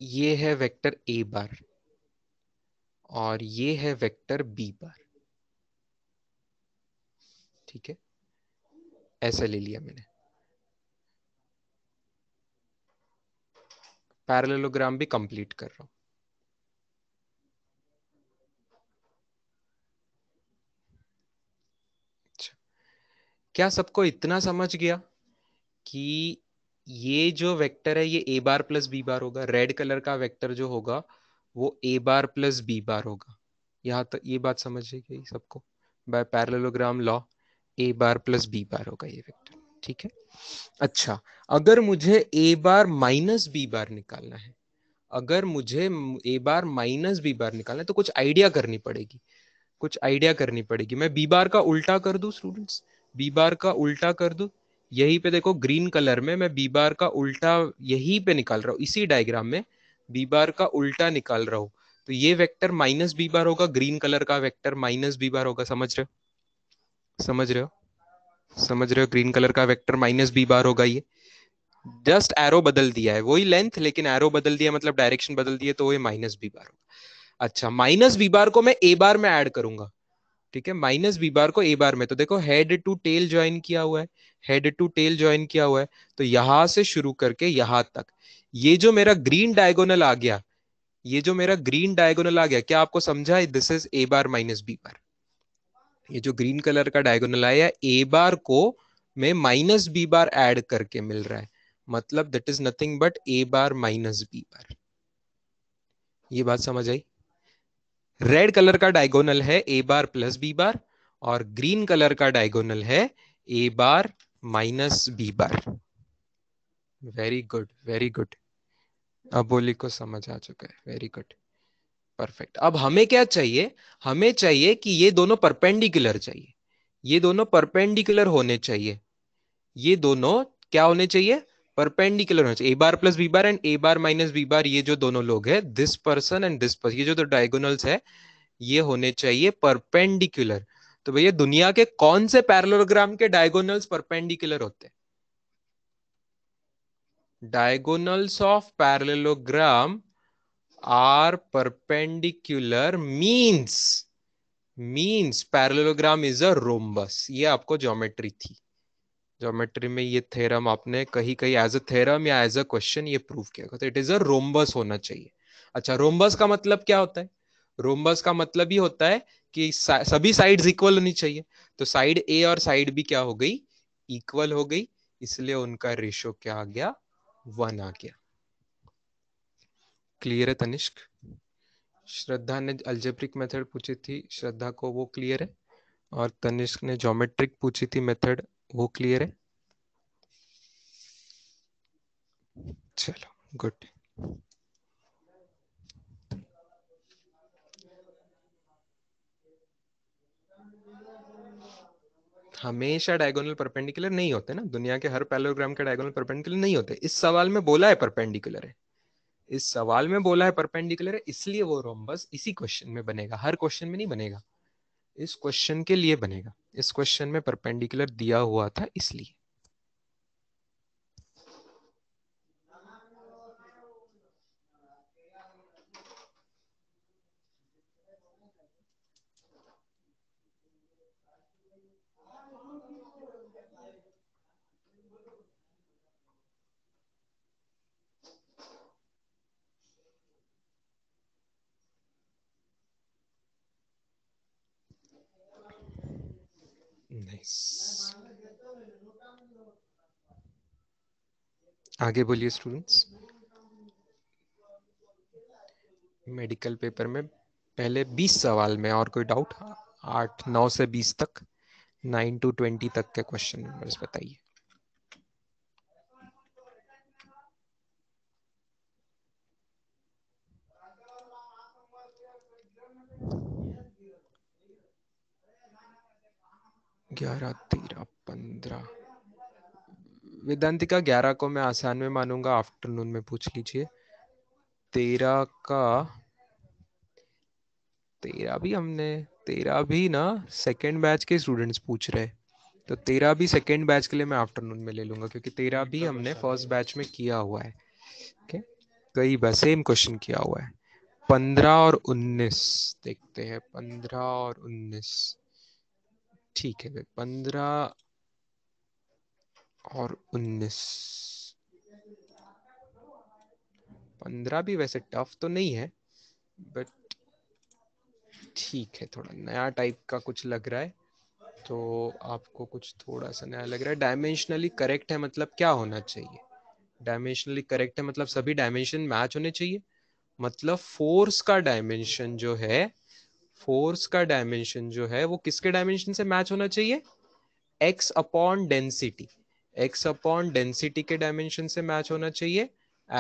ये है वेक्टर ए बार और ये है वेक्टर बी बार ठीक है ऐसा ले लिया मैंने पैरेललोग्राम भी कंप्लीट कर रहा हूं अच्छा। क्या सबको इतना समझ गया कि ये जो वेक्टर है ये ए बार प्लस बी बार होगा रेड कलर का वेक्टर जो होगा वो ए बार प्लस बी बार होगा यहाँ तो ये बात समझ गई सबको by parallelogram law A bar plus B bar होगा ये वेक्टर ठीक है अच्छा अगर मुझे ए बार माइनस बी बार निकालना है अगर मुझे ए बार माइनस बी बार निकालना है तो कुछ आइडिया करनी पड़ेगी कुछ आइडिया करनी पड़ेगी मैं बी बार का उल्टा कर दू स्टूडेंट्स बी बार का उल्टा कर दू यही पे देखो ग्रीन कलर में मैं बी बार का उल्टा यही पे निकाल रहा हूँ इसी डायग्राम में बी बार का उल्टा निकाल रहा हूँ तो ये वेक्टर माइनस बी बार होगा ग्रीन कलर का वेक्टर माइनस बी बार होगा समझ रहे हो समझ रहे हो समझ रहे हो ग्रीन कलर का वेक्टर माइनस बी बार होगा ये जस्ट एरो बदल दिया है वही लेंथ लेकिन एरो बदल दिया मतलब डायरेक्शन बदल दिया तो ये माइनस बी बार होगा अच्छा माइनस बी बार को मैं ए बार में एड करूंगा ठीक है माइनस बी बार को ए बार में तो देखो हेड टू टेल ज्वाइन किया हुआ है हेड टू टेल ज्वाइन किया हुआ है तो यहां से शुरू करके यहां तक ये जो मेरा ग्रीन डायगोनल आ गया ये जो मेरा ग्रीन डायगोनल आ गया क्या आपको समझा this is a bar minus B bar ये जो ग्रीन कलर का डायगोनल आया ए बार को में माइनस बी बार ऐड करके मिल रहा है मतलब that is nothing but a bar minus B bar ये बात समझ आई रेड कलर का डायगोनल है a bar plus B bar और ग्रीन कलर का डायगोनल है a bar minus B bar very good very good Aboli को समझ आ चुका है वेरी गुड परफेक्ट अब हमें क्या चाहिए हमें चाहिए कि ये दोनों परपेंडिकुलर चाहिए ये दोनों परपेंडिकुलर होने चाहिए ये दोनों क्या होने चाहिए परपेंडिकुलर होने चाहिए a bar plus B bar and a bar minus B bar ये जो दोनों लोग हैं this person and this person ये जो तो डायगोनल्स है ये होने चाहिए परपेंडिकुलर तो भैया दुनिया के कौन से पैरलोग्राम के डायगोनल्स परपेंडिकुलर होते हैं diagonals of parallelogram are perpendicular means means parallelogram is a rhombus ये आपको ज्योमेट्री थी ज्योमेट्री में ये थेरम आपने कहीं कहीं एज अ थेरम या एज अ क्वेश्चन ये प्रूव किया तो इट इज अ रोम्बस होना चाहिए अच्छा रोमबस का मतलब क्या होता है रोमबस का मतलब ही होता है कि सभी साइड इक्वल होनी चाहिए तो साइड ए और साइड बी क्या हो गई इक्वल हो गई इसलिए उनका रेशियो क्या आ गया वन आ गया क्लियर है तनिष्क श्रद्धा ने अल्जेब्रिक मेथड पूछी थी श्रद्धा को वो क्लियर है और तनिष्क ने ज्योमेट्रिक पूछी थी मेथड वो क्लियर है चलो गुड हमेशा डायगोनल परपेंडिकुलर नहीं होते ना दुनिया के हर पैलोग्राम के डायगोनल परपेंडिकुलर नहीं होते इस सवाल में बोला है परपेंडिकुलर है इस सवाल में बोला है परपेंडिकुलर है इसलिए वो रोम्बस इसी क्वेश्चन में बनेगा हर क्वेश्चन में नहीं बनेगा इस क्वेश्चन के लिए बनेगा इस क्वेश्चन में परपेंडिकुलर दिया हुआ था इसलिए नाइस आगे बोलिए स्टूडेंट्स मेडिकल पेपर में पहले 20 सवाल में और कोई डाउट आठ नौ से 20 तक नाइन टू 20 तक के क्वेश्चन नंबर्स बताइए ग्यारह तेरह पंद्रह वेदांतिका ग्यारह को मैं आसान में मानूंगा आफ्टरनून में पूछ लीजिए तेरह का तेरह भी हमने तेरह भी ना सेकेंड बैच के स्टूडेंट्स पूछ रहे तो तेरह भी सेकेंड बैच के लिए मैं आफ्टरनून में ले लूंगा क्योंकि तेरह भी हमने फर्स्ट बैच में किया हुआ है okay? कई बार सेम क्वेश्चन किया हुआ है पंद्रह और उन्नीस देखते हैं पंद्रह और उन्नीस ठीक है पंद्रह और उन्नीस पंद्रह भी वैसे टफ तो नहीं है बट ठीक है थोड़ा नया टाइप का कुछ लग रहा है तो आपको कुछ थोड़ा सा नया लग रहा है डायमेंशनली करेक्ट है मतलब क्या होना चाहिए डायमेंशनली करेक्ट है मतलब सभी डायमेंशन मैच होने चाहिए मतलब फोर्स का डायमेंशन जो है फोर्स का डायमेंशन जो है वो किसके डायमेंशन से मैच होना चाहिए x upon density x upon density के डायमेंशन से मैच होना चाहिए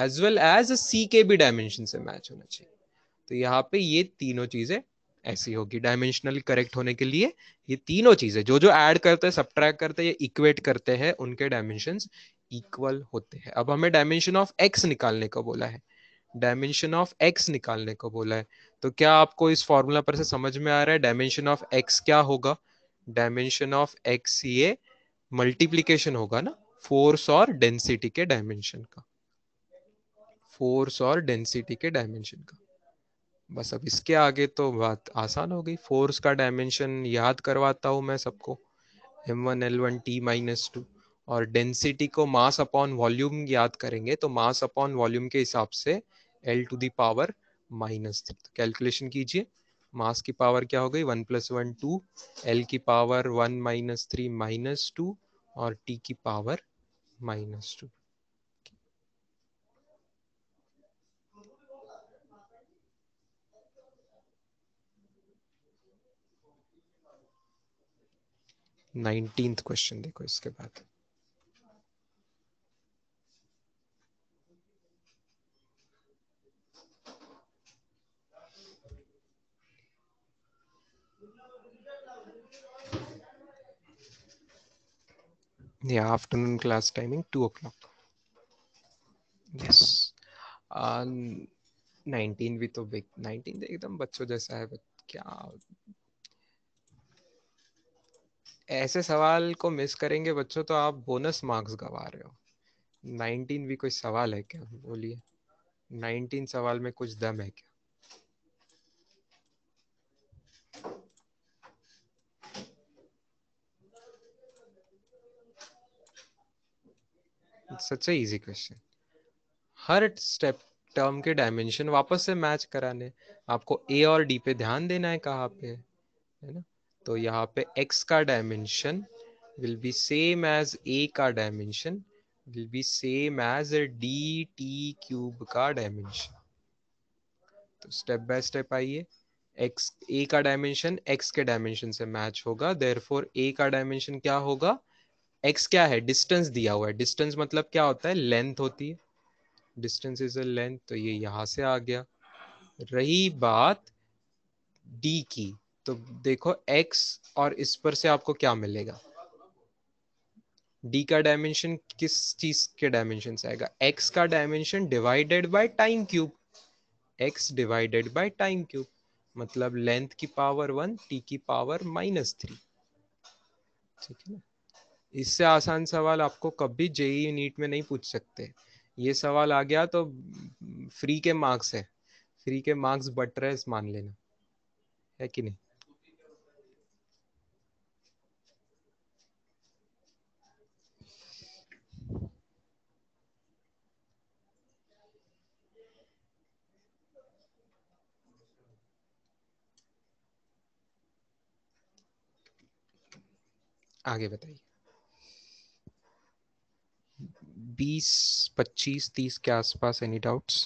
एज वेल एज सी के भी डायमेंशन से मैच होना चाहिए तो यहाँ पे ये तीनों चीजें ऐसी होगी डायमेंशनली करेक्ट होने के लिए ये तीनों चीजें जो जो ऐड करते हैं सब्ट्रैक करते हैं या इक्वेट करते हैं उनके डायमेंशन इक्वल होते हैं अब हमें डायमेंशन ऑफ एक्स निकालने को बोला है डायमेंशन ऑफ एक्स निकालने को बोला है तो क्या आपको इस फॉर्मूला पर से समझ में आ रहा है डायमेंशन ऑफ एक्स क्या होगा डायमेंशन ऑफ एक्स ये मल्टीप्लीकेशन होगा ना फोर्स और डेंसिटी के डायमेंशन का फोर्स और डेंसिटी के डायमेंशन का बस अब इसके आगे तो बात आसान हो गई फोर्स का डायमेंशन याद करवाता हूं मैं सबको M one L one T minus two और डेंसिटी को मास अपॉन वॉल्यूम याद करेंगे तो मास अपॉन वॉल्यूम के हिसाब से L to the power minus three तो कैलकुलेशन कीजिए मास की पावर क्या हो गई one plus one two L की power one minus three minus two और टी की power minus two nineteen question देखो इसके बाद yeah afternoon class timing 2 o'clock yes um, 19 भी तो बिग 19 एकदम बच्चों जैसा है क्या ऐसे सवाल को मिस करेंगे बच्चों तो आप बोनस मार्क्स गवा रहे हो 19 भी कोई सवाल है क्या बोलिए 19 सवाल में कुछ दम है क्या सच ए इजी क्वेश्चन हर स्टेप टर्म के डायमेंशन वापस से मैच कराने आपको ए और डी पे ध्यान देना है कहाँ पे है ना तो यहाँ पे एक्स का dimension will be same as a का dimension will be same as d t cube का डायमेंशन तो स्टेप बाय स्टेप आइए एक्स ए का डायमेंशन एक्स के डायमेंशन से मैच होगा देयर फोर ए का डायमेंशन क्या होगा एक्स क्या है डिस्टेंस दिया हुआ है डिस्टेंस मतलब क्या होता है लेंथ होती है डिस्टेंस इज अ लेंथ तो ये यहां से आ गया रही बात डी की तो देखो एक्स और इस पर से आपको क्या मिलेगा डी का डायमेंशन किस चीज के डायमेंशन से आएगा एक्स का dimension divided by time cube x divided by time cube मतलब लेंथ की पावर वन टी की पावर माइनस थ्री ठीक है ना इससे आसान सवाल आपको कभी जेई नीट में नहीं पूछ सकते ये सवाल आ गया तो फ्री के मार्क्स है फ्री के मार्क्स बट रहे मान लेना है कि नहीं आगे बताइए बीस पच्चीस तीस के आसपास any doubts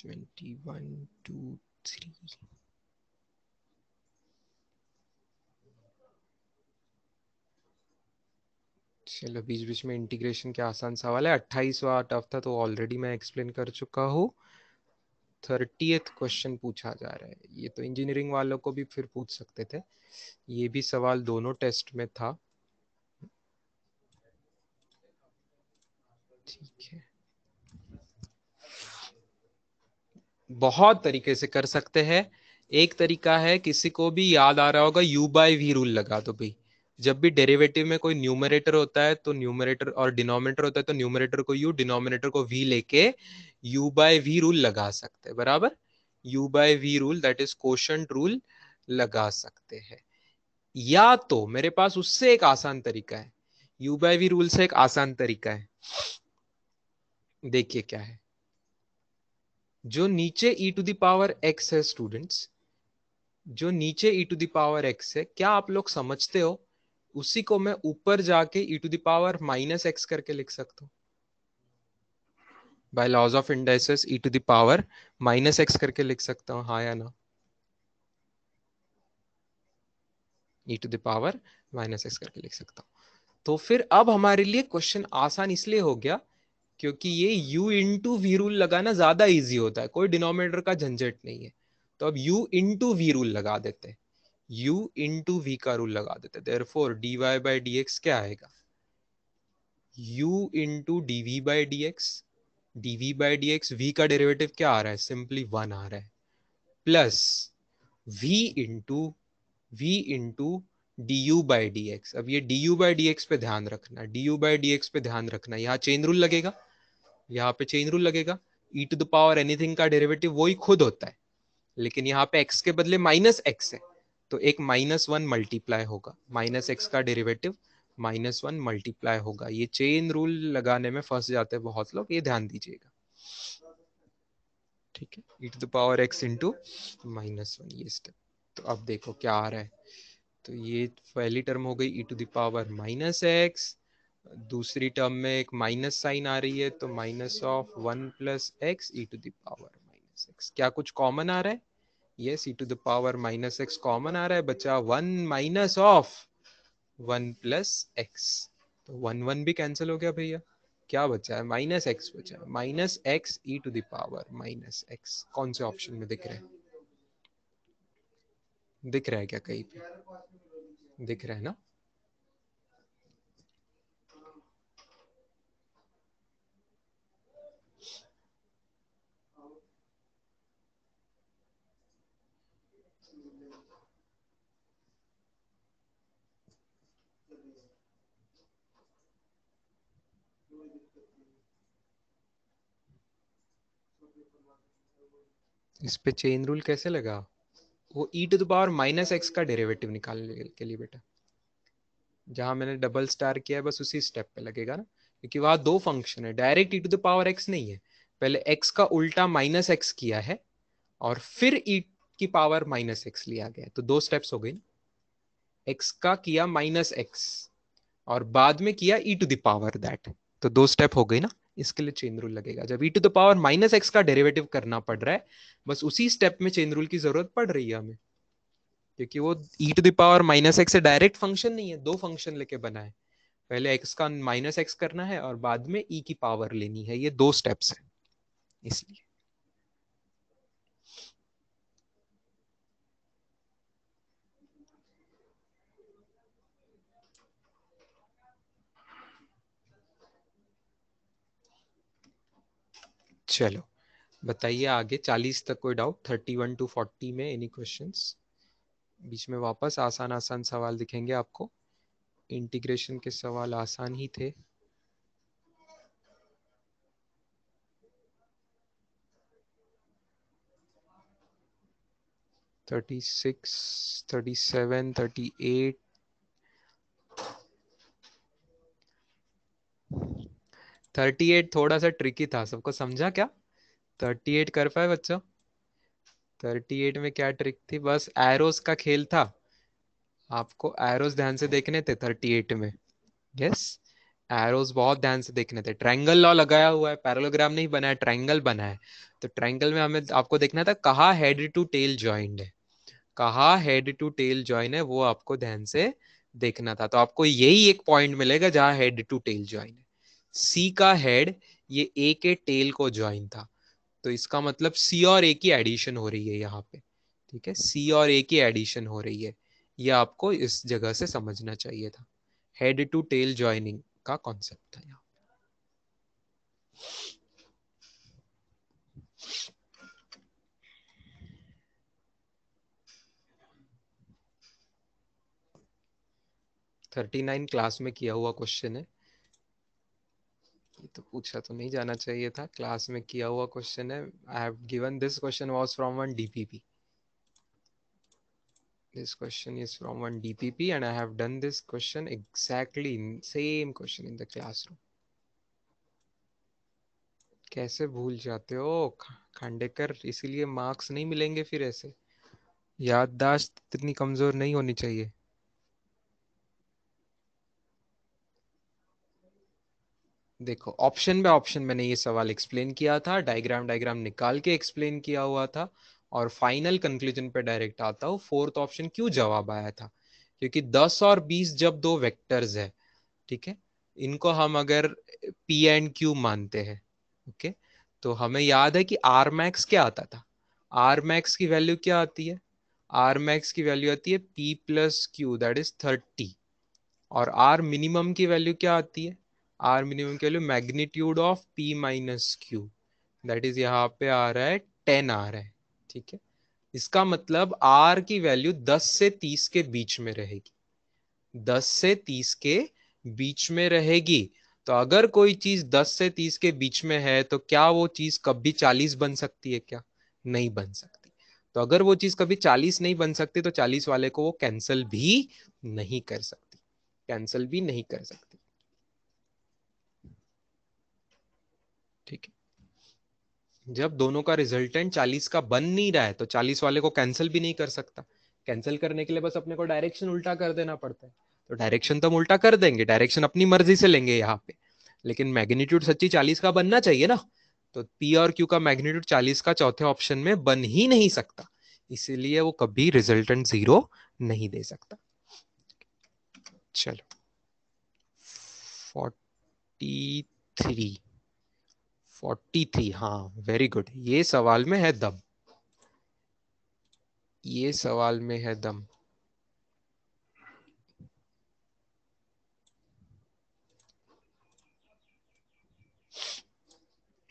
twenty one two three चलो बीच बीच में इंटीग्रेशन के आसान सवाल है अट्ठाईसवा टफ था तो ऑलरेडी मैं एक्सप्लेन कर चुका हूँ थर्टी क्वेश्चन पूछा जा रहा है ये तो इंजीनियरिंग वालों को भी फिर पूछ सकते थे ये भी सवाल दोनों टेस्ट में था ठीक है बहुत तरीके से कर सकते हैं एक तरीका है किसी को भी याद आ रहा होगा यू बाई वी रूल लगा दो भाई जब भी डेरिवेटिव में कोई न्यूमरेटर होता है तो न्यूमरेटर और डिनोमिनेटर होता है तो न्यूमरेटर को यू डिनोमिनेटर को वी लेके यू बाय वी रूल लगा सकते हैं बराबर u by v rule that is quotient rule लगा सकते हैं या तो मेरे पास उससे एक आसान तरीका है यू बाय वी रूल से एक आसान तरीका है देखिए क्या है जो नीचे ई टू दावर एक्स है स्टूडेंट्स जो नीचे ई टू दावर एक्स है क्या आप लोग समझते हो उसी को मैं ऊपर जाके e to the power minus x करके लिख सकता हूँ by laws of indices e to the power minus x करके लिख सकता हूँ हाँ या ना e to the power minus x करके लिख सकता हूँ तो फिर अब हमारे लिए क्वेश्चन आसान इसलिए हो गया क्योंकि ये u इंटू वी रूल लगाना ज्यादा इजी होता है कोई डिनोमिनेटर का झंझट नहीं है तो अब u इंटू वी रूल लगा देते हैं इन टू वी का रूल लगा देते therefore d y by d x क्या आएगा u to d v by d x d v by d x v का डेरेवेटिव क्या आ रहा है सिंपली वन आ रहा है plus in into v into d u by d x अब ये d u by d x पे ध्यान रखना d u by d x पे ध्यान रखना यहाँ चेन रूल लगेगा यहाँ पे चेन रूल लगेगा e to the power anything का डेरेवेटिव वही खुद होता है लेकिन यहाँ पे एक्स के बदले माइनस एक्स है तो एक माइनस वन मल्टीप्लाई होगा माइनस एक्स का डेरिवेटिव माइनस वन मल्टीप्लाई होगा ये चेन रूल लगाने में फंस जाते हैं बहुत लोग ये ध्यान दीजिएगा ठीक है it the power x into minus one ये स्टेप तो अब देखो क्या आ रहा है तो ये पहली टर्म हो गई e to the power minus x दूसरी टर्म में एक माइनस साइन आ रही है तो minus of one plus x e to the power minus x क्या कुछ कॉमन आ रहा है yes e to the power minus x common आ रहा है बच्चा one minus of one plus x तो वन वन भी कैंसिल हो गया भैया क्या बचा है माइनस एक्स बचा है minus x e to the power minus x कौन से ऑप्शन में दिख रहे हैं दिख रहा है क्या कहीं पे दिख रहा है ना इस पे चेन रूल कैसे लगा वो e to the power minus x का डेरिवेटिव निकालने के लिए बेटा जहां मैंने डबल स्टार किया है बस उसी स्टेप पे लगेगा ना क्योंकि वहां दो फंक्शन है direct e to the power x नहीं है पहले एक्स का उल्टा माइनस एक्स किया है और फिर ई e की पावर माइनस एक्स लिया गया तो दो स्टेप्स हो गए ना एक्स का किया माइनस एक्स और बाद में किया ई टू दावर दैट तो दो स्टेप हो गई ना इसके लिए चेन रूल लगेगा जब e to the power minus x का डेरिवेटिव करना पड़ रहा है बस उसी स्टेप में चेन रूल की जरूरत पड़ रही है हमें क्योंकि वो e to the power minus x direct function नहीं है दो फंक्शन लेके बना है पहले एक्स का माइनस एक्स करना है और बाद में ई e की पावर लेनी है ये दो स्टेप्स है इसलिए चलो बताइए आगे चालीस तक कोई doubt thirty one two forty में एनी क्वेश्चन बीच में वापस आसान आसान सवाल दिखेंगे आपको इंटीग्रेशन के सवाल आसान ही थे thirty six thirty seven thirty eight thirty eight थोड़ा सा ट्रिकी था सबको समझा क्या थर्टी एट कर पाए बच्चों थर्टी एट में क्या ट्रिक थी बस एरोस का खेल था आपको एरोस ध्यान से देखने थे थर्टी एट में यस एरोस बहुत ध्यान से देखने थे ट्रायंगल लॉ लगाया हुआ है पैरेललोग्राम नहीं बना है ट्रायंगल बना है तो ट्रायंगल में हमें आपको देखना था कहा हेड टू टेल ज्वाइंट है कहा हेड टू टेल ज्वाइन है वो आपको ध्यान से देखना था तो आपको यही एक पॉइंट मिलेगा जहाँ हेड टू टेल ज्वाइन है सी का हेड ये ए के टेल को ज्वाइन था तो इसका मतलब सी और ए की एडिशन हो रही है यहाँ पे ठीक है सी और ए की एडिशन हो रही है ये आपको इस जगह से समझना चाहिए था हेड टू टेल ज्वाइनिंग का कॉन्सेप्ट था यहाँ थर्टी नाइन क्लास में किया हुआ क्वेश्चन है ये तो पूछा तो नहीं जाना चाहिए था क्लास में किया हुआ क्वेश्चन है I have given this question was from one DPP this question is from one DPP and I have done this question exactly in same question in the classroom कैसे भूल जाते हो खांडेकर इसीलिए मार्क्स नहीं मिलेंगे फिर ऐसे याददाश्त इतनी कमजोर नहीं होनी चाहिए देखो ऑप्शन बाय ऑप्शन मैंने ये सवाल एक्सप्लेन किया था डायग्राम डायग्राम निकाल के एक्सप्लेन किया हुआ था और फाइनल कंक्लूजन पे डायरेक्ट आता हूँ फोर्थ ऑप्शन क्यों जवाब आया था क्योंकि 10 और 20 जब दो वेक्टर्स है ठीक है इनको हम अगर पी एंड क्यू मानते हैं ओके तो हमें याद है कि आर मैक्स क्या आता था आर मैक्स की वैल्यू क्या आती है आर मैक्स की वैल्यू आती है p plus q that is thirty और आर मिनिमम की वैल्यू क्या आती है आर मिनिमम के लिए magnitude of p minus q that is यहाँ पे आ रहा है टेन आ रहा है ठीक है इसका मतलब आर की वैल्यू दस से तीस के बीच में रहेगी दस से तीस के बीच में रहेगी तो अगर कोई चीज दस से तीस के बीच में है तो क्या वो चीज कभी चालीस बन सकती है क्या नहीं बन सकती तो अगर वो चीज कभी चालीस नहीं बन सकती तो चालीस वाले को वो कैंसिल भी नहीं कर सकती कैंसिल भी नहीं कर सकती जब दोनों का रिजल्टेंट चालीस का बन नहीं रहा है तो चालीस वाले को कैंसिल भी नहीं कर सकता कैंसिल करने के लिए बस अपने को डायरेक्शन उल्टा कर देना पड़ता है तो डायरेक्शन तो हम उल्टा कर देंगे डायरेक्शन अपनी मर्जी से लेंगे यहाँ पे लेकिन मैग्नीट्यूड सच्ची चालीस का बनना चाहिए ना तो पी और क्यू का मैग्नीट्यूड चालीस का चौथे ऑप्शन में बन ही नहीं सकता इसीलिए वो कभी रिजल्टेंट जीरो नहीं दे सकता चलो फोर्टी थ्री फोर्टी थ्री हाँ वेरी गुड ये सवाल में है दम ये सवाल में है दम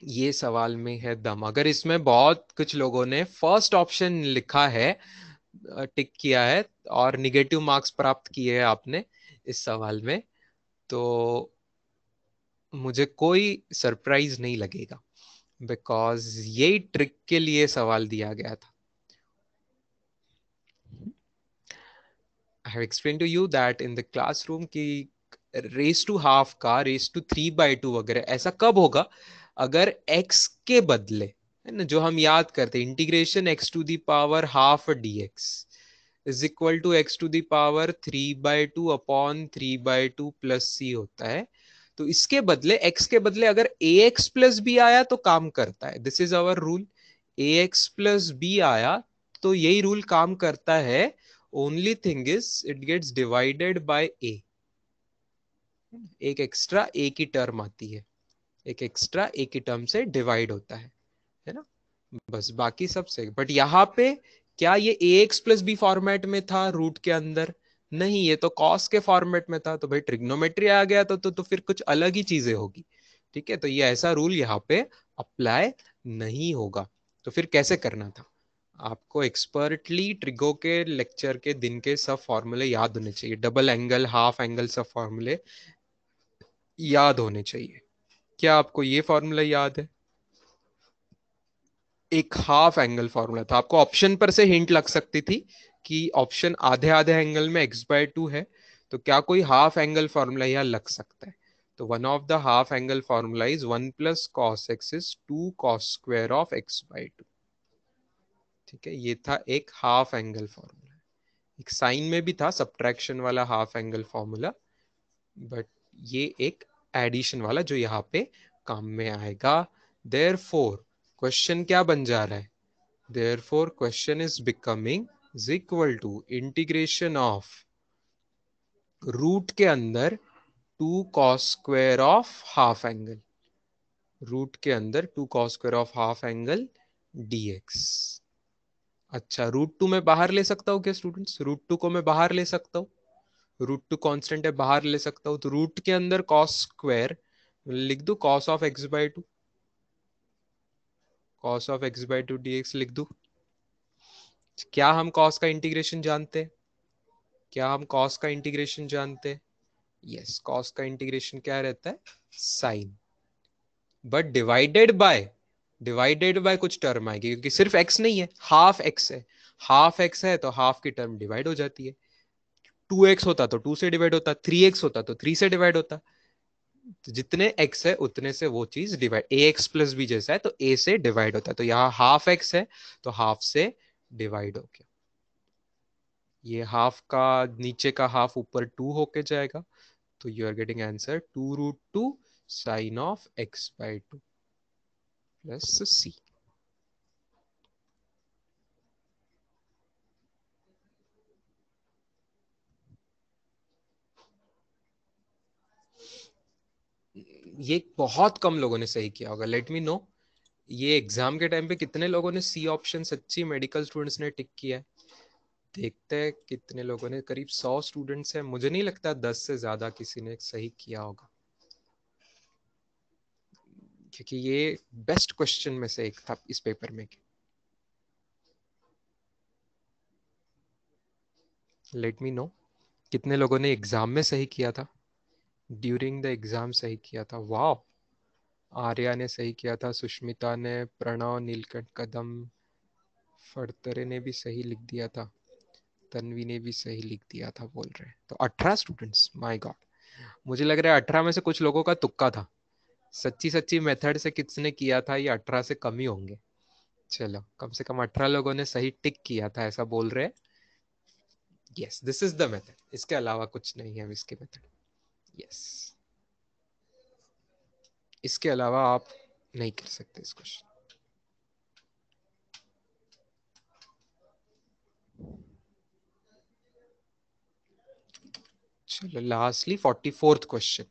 ये सवाल में है दम अगर इसमें बहुत कुछ लोगों ने फर्स्ट ऑप्शन लिखा है टिक किया है और निगेटिव मार्क्स प्राप्त किए हैं आपने इस सवाल में तो मुझे कोई सरप्राइज नहीं लगेगा बिकॉज यही ट्रिक के लिए सवाल दिया गया था I have explain to you that in the classroom की रेस टू हाफ का raise to three by two वगैरह ऐसा कब होगा अगर एक्स के बदले है ना जो हम याद करते integration x to the power half D x is equal to x to the power three by two upon three by two plus c होता है तो इसके बदले एक्स के बदले अगर ए एक्स प्लस बी आया तो काम करता है this is our rule a x plus b आया तो यही रूल काम करता है only thing is it gets divided by a एक एक्स्ट्रा ए की टर्म आती है एक एक्स्ट्रा ए की टर्म से डिवाइड होता है है ना बस बाकी सब से बट यहाँ पे क्या ये a x plus b format में था रूट के अंदर नहीं ये तो कॉस के फॉर्मेट में था तो भाई ट्रिग्नोमेट्री आ गया तो, तो तो फिर कुछ अलग ही चीजें होगी ठीक है तो ये ऐसा रूल यहाँ पे अप्लाई नहीं होगा तो फिर कैसे करना था आपको एक्सपर्टली ट्रिगो के लेक्चर के दिन के सब फॉर्मूले याद होने चाहिए डबल एंगल हाफ एंगल सब फॉर्मूले याद होने चाहिए क्या आपको ये फॉर्मूला याद है एक हाफ एंगल फॉर्मूला था आपको ऑप्शन पर से हिंट लग सकती थी कि ऑप्शन आधे आधे एंगल में एक्स बाय टू है तो क्या कोई हाफ एंगल फॉर्मूला यहाँ लग सकता है तो one of the half angle formula is one plus cos x is two cos square of x by two ठीक है ये था एक हाफ एंगल फॉर्मूला एक साइन में भी था सब्ट्रैक्शन वाला हाफ एंगल फॉर्मूला बट ये एक एडिशन वाला जो यहाँ पे काम में आएगा देर फोर क्वेश्चन क्या बन जा रहा है therefore question is becoming is equal to integration of root के अंदर two cos square of half angle root के अंदर two cos square of half angle d x अच्छा रूट टू में बाहर ले सकता हूँ क्या स्टूडेंट्स रूट टू को मैं बाहर ले सकता हूँ रूट टू कॉन्स्टेंट है बाहर ले सकता हूँ तो रूट के अंदर कॉस स्क्वेर लिख दू cos of x by two cos of x by two d x लिख दू क्या हम कॉस का इंटीग्रेशन जानते क्या हम कॉस का इंटीग्रेशन जानते यस कॉस का इंटीग्रेशन क्या रहता है sine but divided by divided by कुछ टर्म आएगी क्योंकि सिर्फ एक्स नहीं है हाफ एक्स है हाफ एक्स है तो हाफ की टर्म डिवाइड हो जाती है टू एक्स होता तो टू से डिवाइड होता थ्री एक्स होता तो थ्री से डिवाइड होता तो जितने एक्स है उतने से वो चीज divide a x plus b जैसा है तो ए से डिवाइड होता है तो यहाँ हाफ एक्स है तो हाफ से डिवाइड होके ये हाफ का नीचे का हाफ ऊपर टू होके जाएगा तो you are getting answer two root two sine of x by two plus c ये बहुत कम लोगों ने सही किया होगा लेट मी नो ये एग्जाम के टाइम पे कितने लोगों ने सी ऑप्शन सच्ची मेडिकल स्टूडेंट्स ने टिक किया है देखते हैं कितने लोगों ने करीब सौ स्टूडेंट्स हैं मुझे नहीं लगता दस से ज्यादा किसी ने सही किया होगा क्योंकि ये बेस्ट क्वेश्चन में से एक था इस पेपर में लेट मी नो कितने लोगों ने एग्जाम में सही किया था ड्यूरिंग द एग्जाम सही किया था वाह आर्या ने सही किया था सुष्मिता ने प्रणव नीलकंठ कदम फरतरे ने भी सही लिख दिया था तन्वी ने भी सही लिख दिया था बोल रहे तो अठारह स्टूडेंट्स माय गॉड मुझे लग रहा है अठारह में से कुछ लोगों का तुक्का था सच्ची सच्ची मेथड से किसने किया था ये अठारह से कम ही होंगे चलो कम से कम अठारह लोगों ने सही टिक किया था ऐसा बोल रहे yes this is the method इसके अलावा कुछ नहीं है इसके मेथड यस yes. इसके अलावा आप नहीं कर सकते इस क्वेश्चन चलो lastly forty fourth question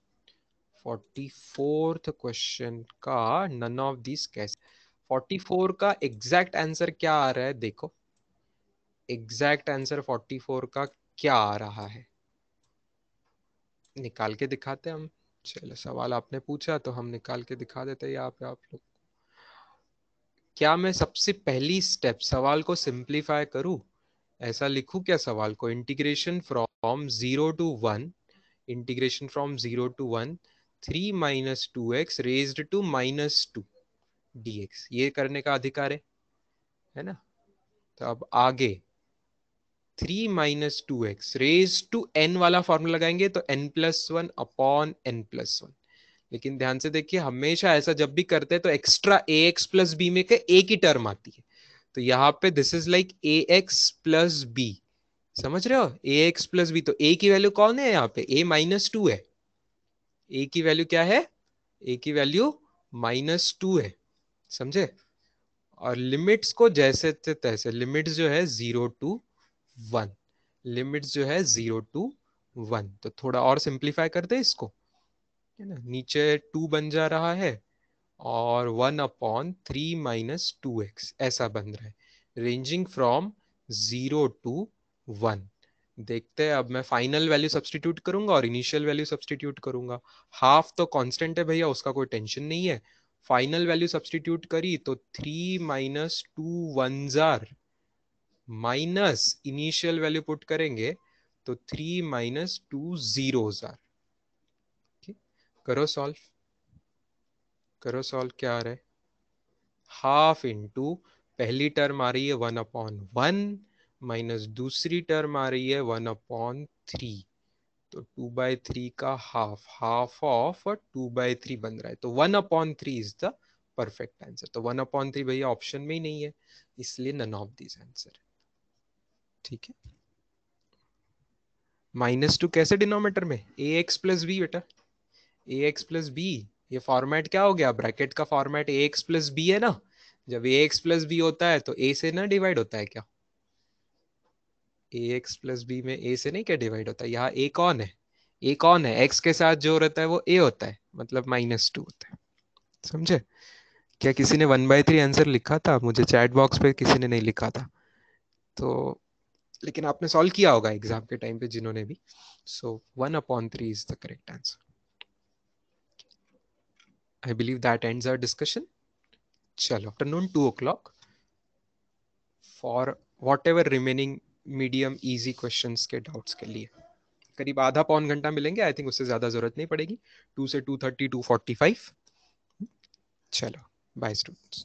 forty fourth question का नन ऑफ दिस कैसे फोर्टी फोर का एग्जैक्ट आंसर क्या आ रहा है देखो एग्जैक्ट आंसर फोर्टी फोर का क्या आ रहा है निकाल के दिखाते हैं हम चलो सवाल आपने पूछा तो हम निकाल के दिखा देते हैं यहाँ पे आप लोग क्या मैं सबसे पहली स्टेप सवाल को सिंप्लीफाई करूं ऐसा लिखूं क्या सवाल को integration from zero to one integration from zero to one three minus two x raise to minus two d ये करने का अधिकार है है ना तो अब आगे three minus two x raise to n वाला फॉर्मूला लगाएंगे तो n plus one upon n plus one लेकिन ध्यान से देखिए हमेशा ऐसा जब भी करते हैं तो extra a x plus b में एक ही टर्म आती है तो यहाँ पे this is like a x plus b समझ रहे हो ए एक्स प्लस बी तो ए की वैल्यू कौन है यहाँ पे ए माइनस टू है ए की वैल्यू क्या है ए की वैल्यू माइनस टू है समझे और लिमिट्स को जैसे तैसे लिमिट्स जो है जीरो टू वन लिमिट्स जो है जीरो टू वन तो थोड़ा और सिंप्लीफाई कर दे इसको है ना नीचे टू बन जा रहा है और one upon three minus two x ऐसा बन रहा है ranging from zero to one देखते हैं अब मैं फाइनल वैल्यू सब्सटीट्यूट करूंगा और इनिशियल वैल्यू सब्सटीट्यूट करूंगा हाफ तो कांस्टेंट है भैया उसका कोई टेंशन नहीं है फाइनल वैल्यू सब्सटीट्यूट करी तो थ्री माइनस टू वन जार माइनस इनिशियल वैल्यू पुट करेंगे तो थ्री माइनस टू जीरो करो सॉल्व करो सॉल्व क्या आ रहा है हाफ इंटू पहली टर्म आ रही है वन अपॉन वन माइनस दूसरी टर्म आ रही है वन अपॉन थ्री तो टू बाय थ्री का हाफ हाफ ऑफ और टू बाय थ्री बन रहा है तो one upon three is the perfect answer तो वन अपॉन थ्री भैया ऑप्शन में ही नहीं है इसलिए नन ऑफ दिस आंसर ठीक है माइनस टू कैसे डिनोमीटर में ए एक्स प्लस बी बेटा ए एक्स प्लस बी ये फॉर्मेट क्या हो गया ब्रैकेट का format a x plus b है ना जब ए एक्स प्लस बी होता है तो ए से ना डिवाइड होता है क्या ए एक्स प्लस बी में ए से नहीं क्या डिवाइड होता है यहाँ ए कौन है ए कौन है एक्स के साथ जो रहता है वो ए होता है मतलब माइनस टू होता है समझे क्या किसी ने वन बाय थ्री आंसर लिखा था मुझे चैट बॉक्स पे किसी ने नहीं लिखा था तो लेकिन आपने सॉल्व किया होगा एग्जाम के टाइम पे जिन्होंने भी so one upon three is the correct answer I believe that ends our discussion चलो afternoon two o'clock for whatever remaining medium easy question के डाउट्स के लिए करीब आधा पौन घंटा मिलेंगे आई थिंक उससे ज्यादा जरूरत नहीं पड़ेगी टू से two thirty two forty five चलो बाय स्टूडेंट्स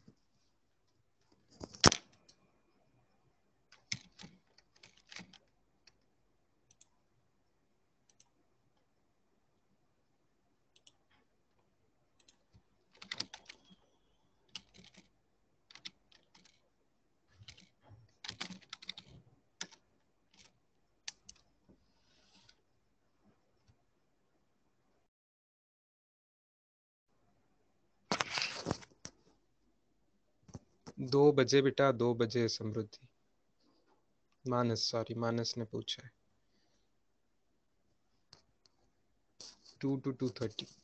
दो बजे बेटा दो बजे समृद्धि मानस सॉरी मानस ने पूछा है टू टू टू थर्टी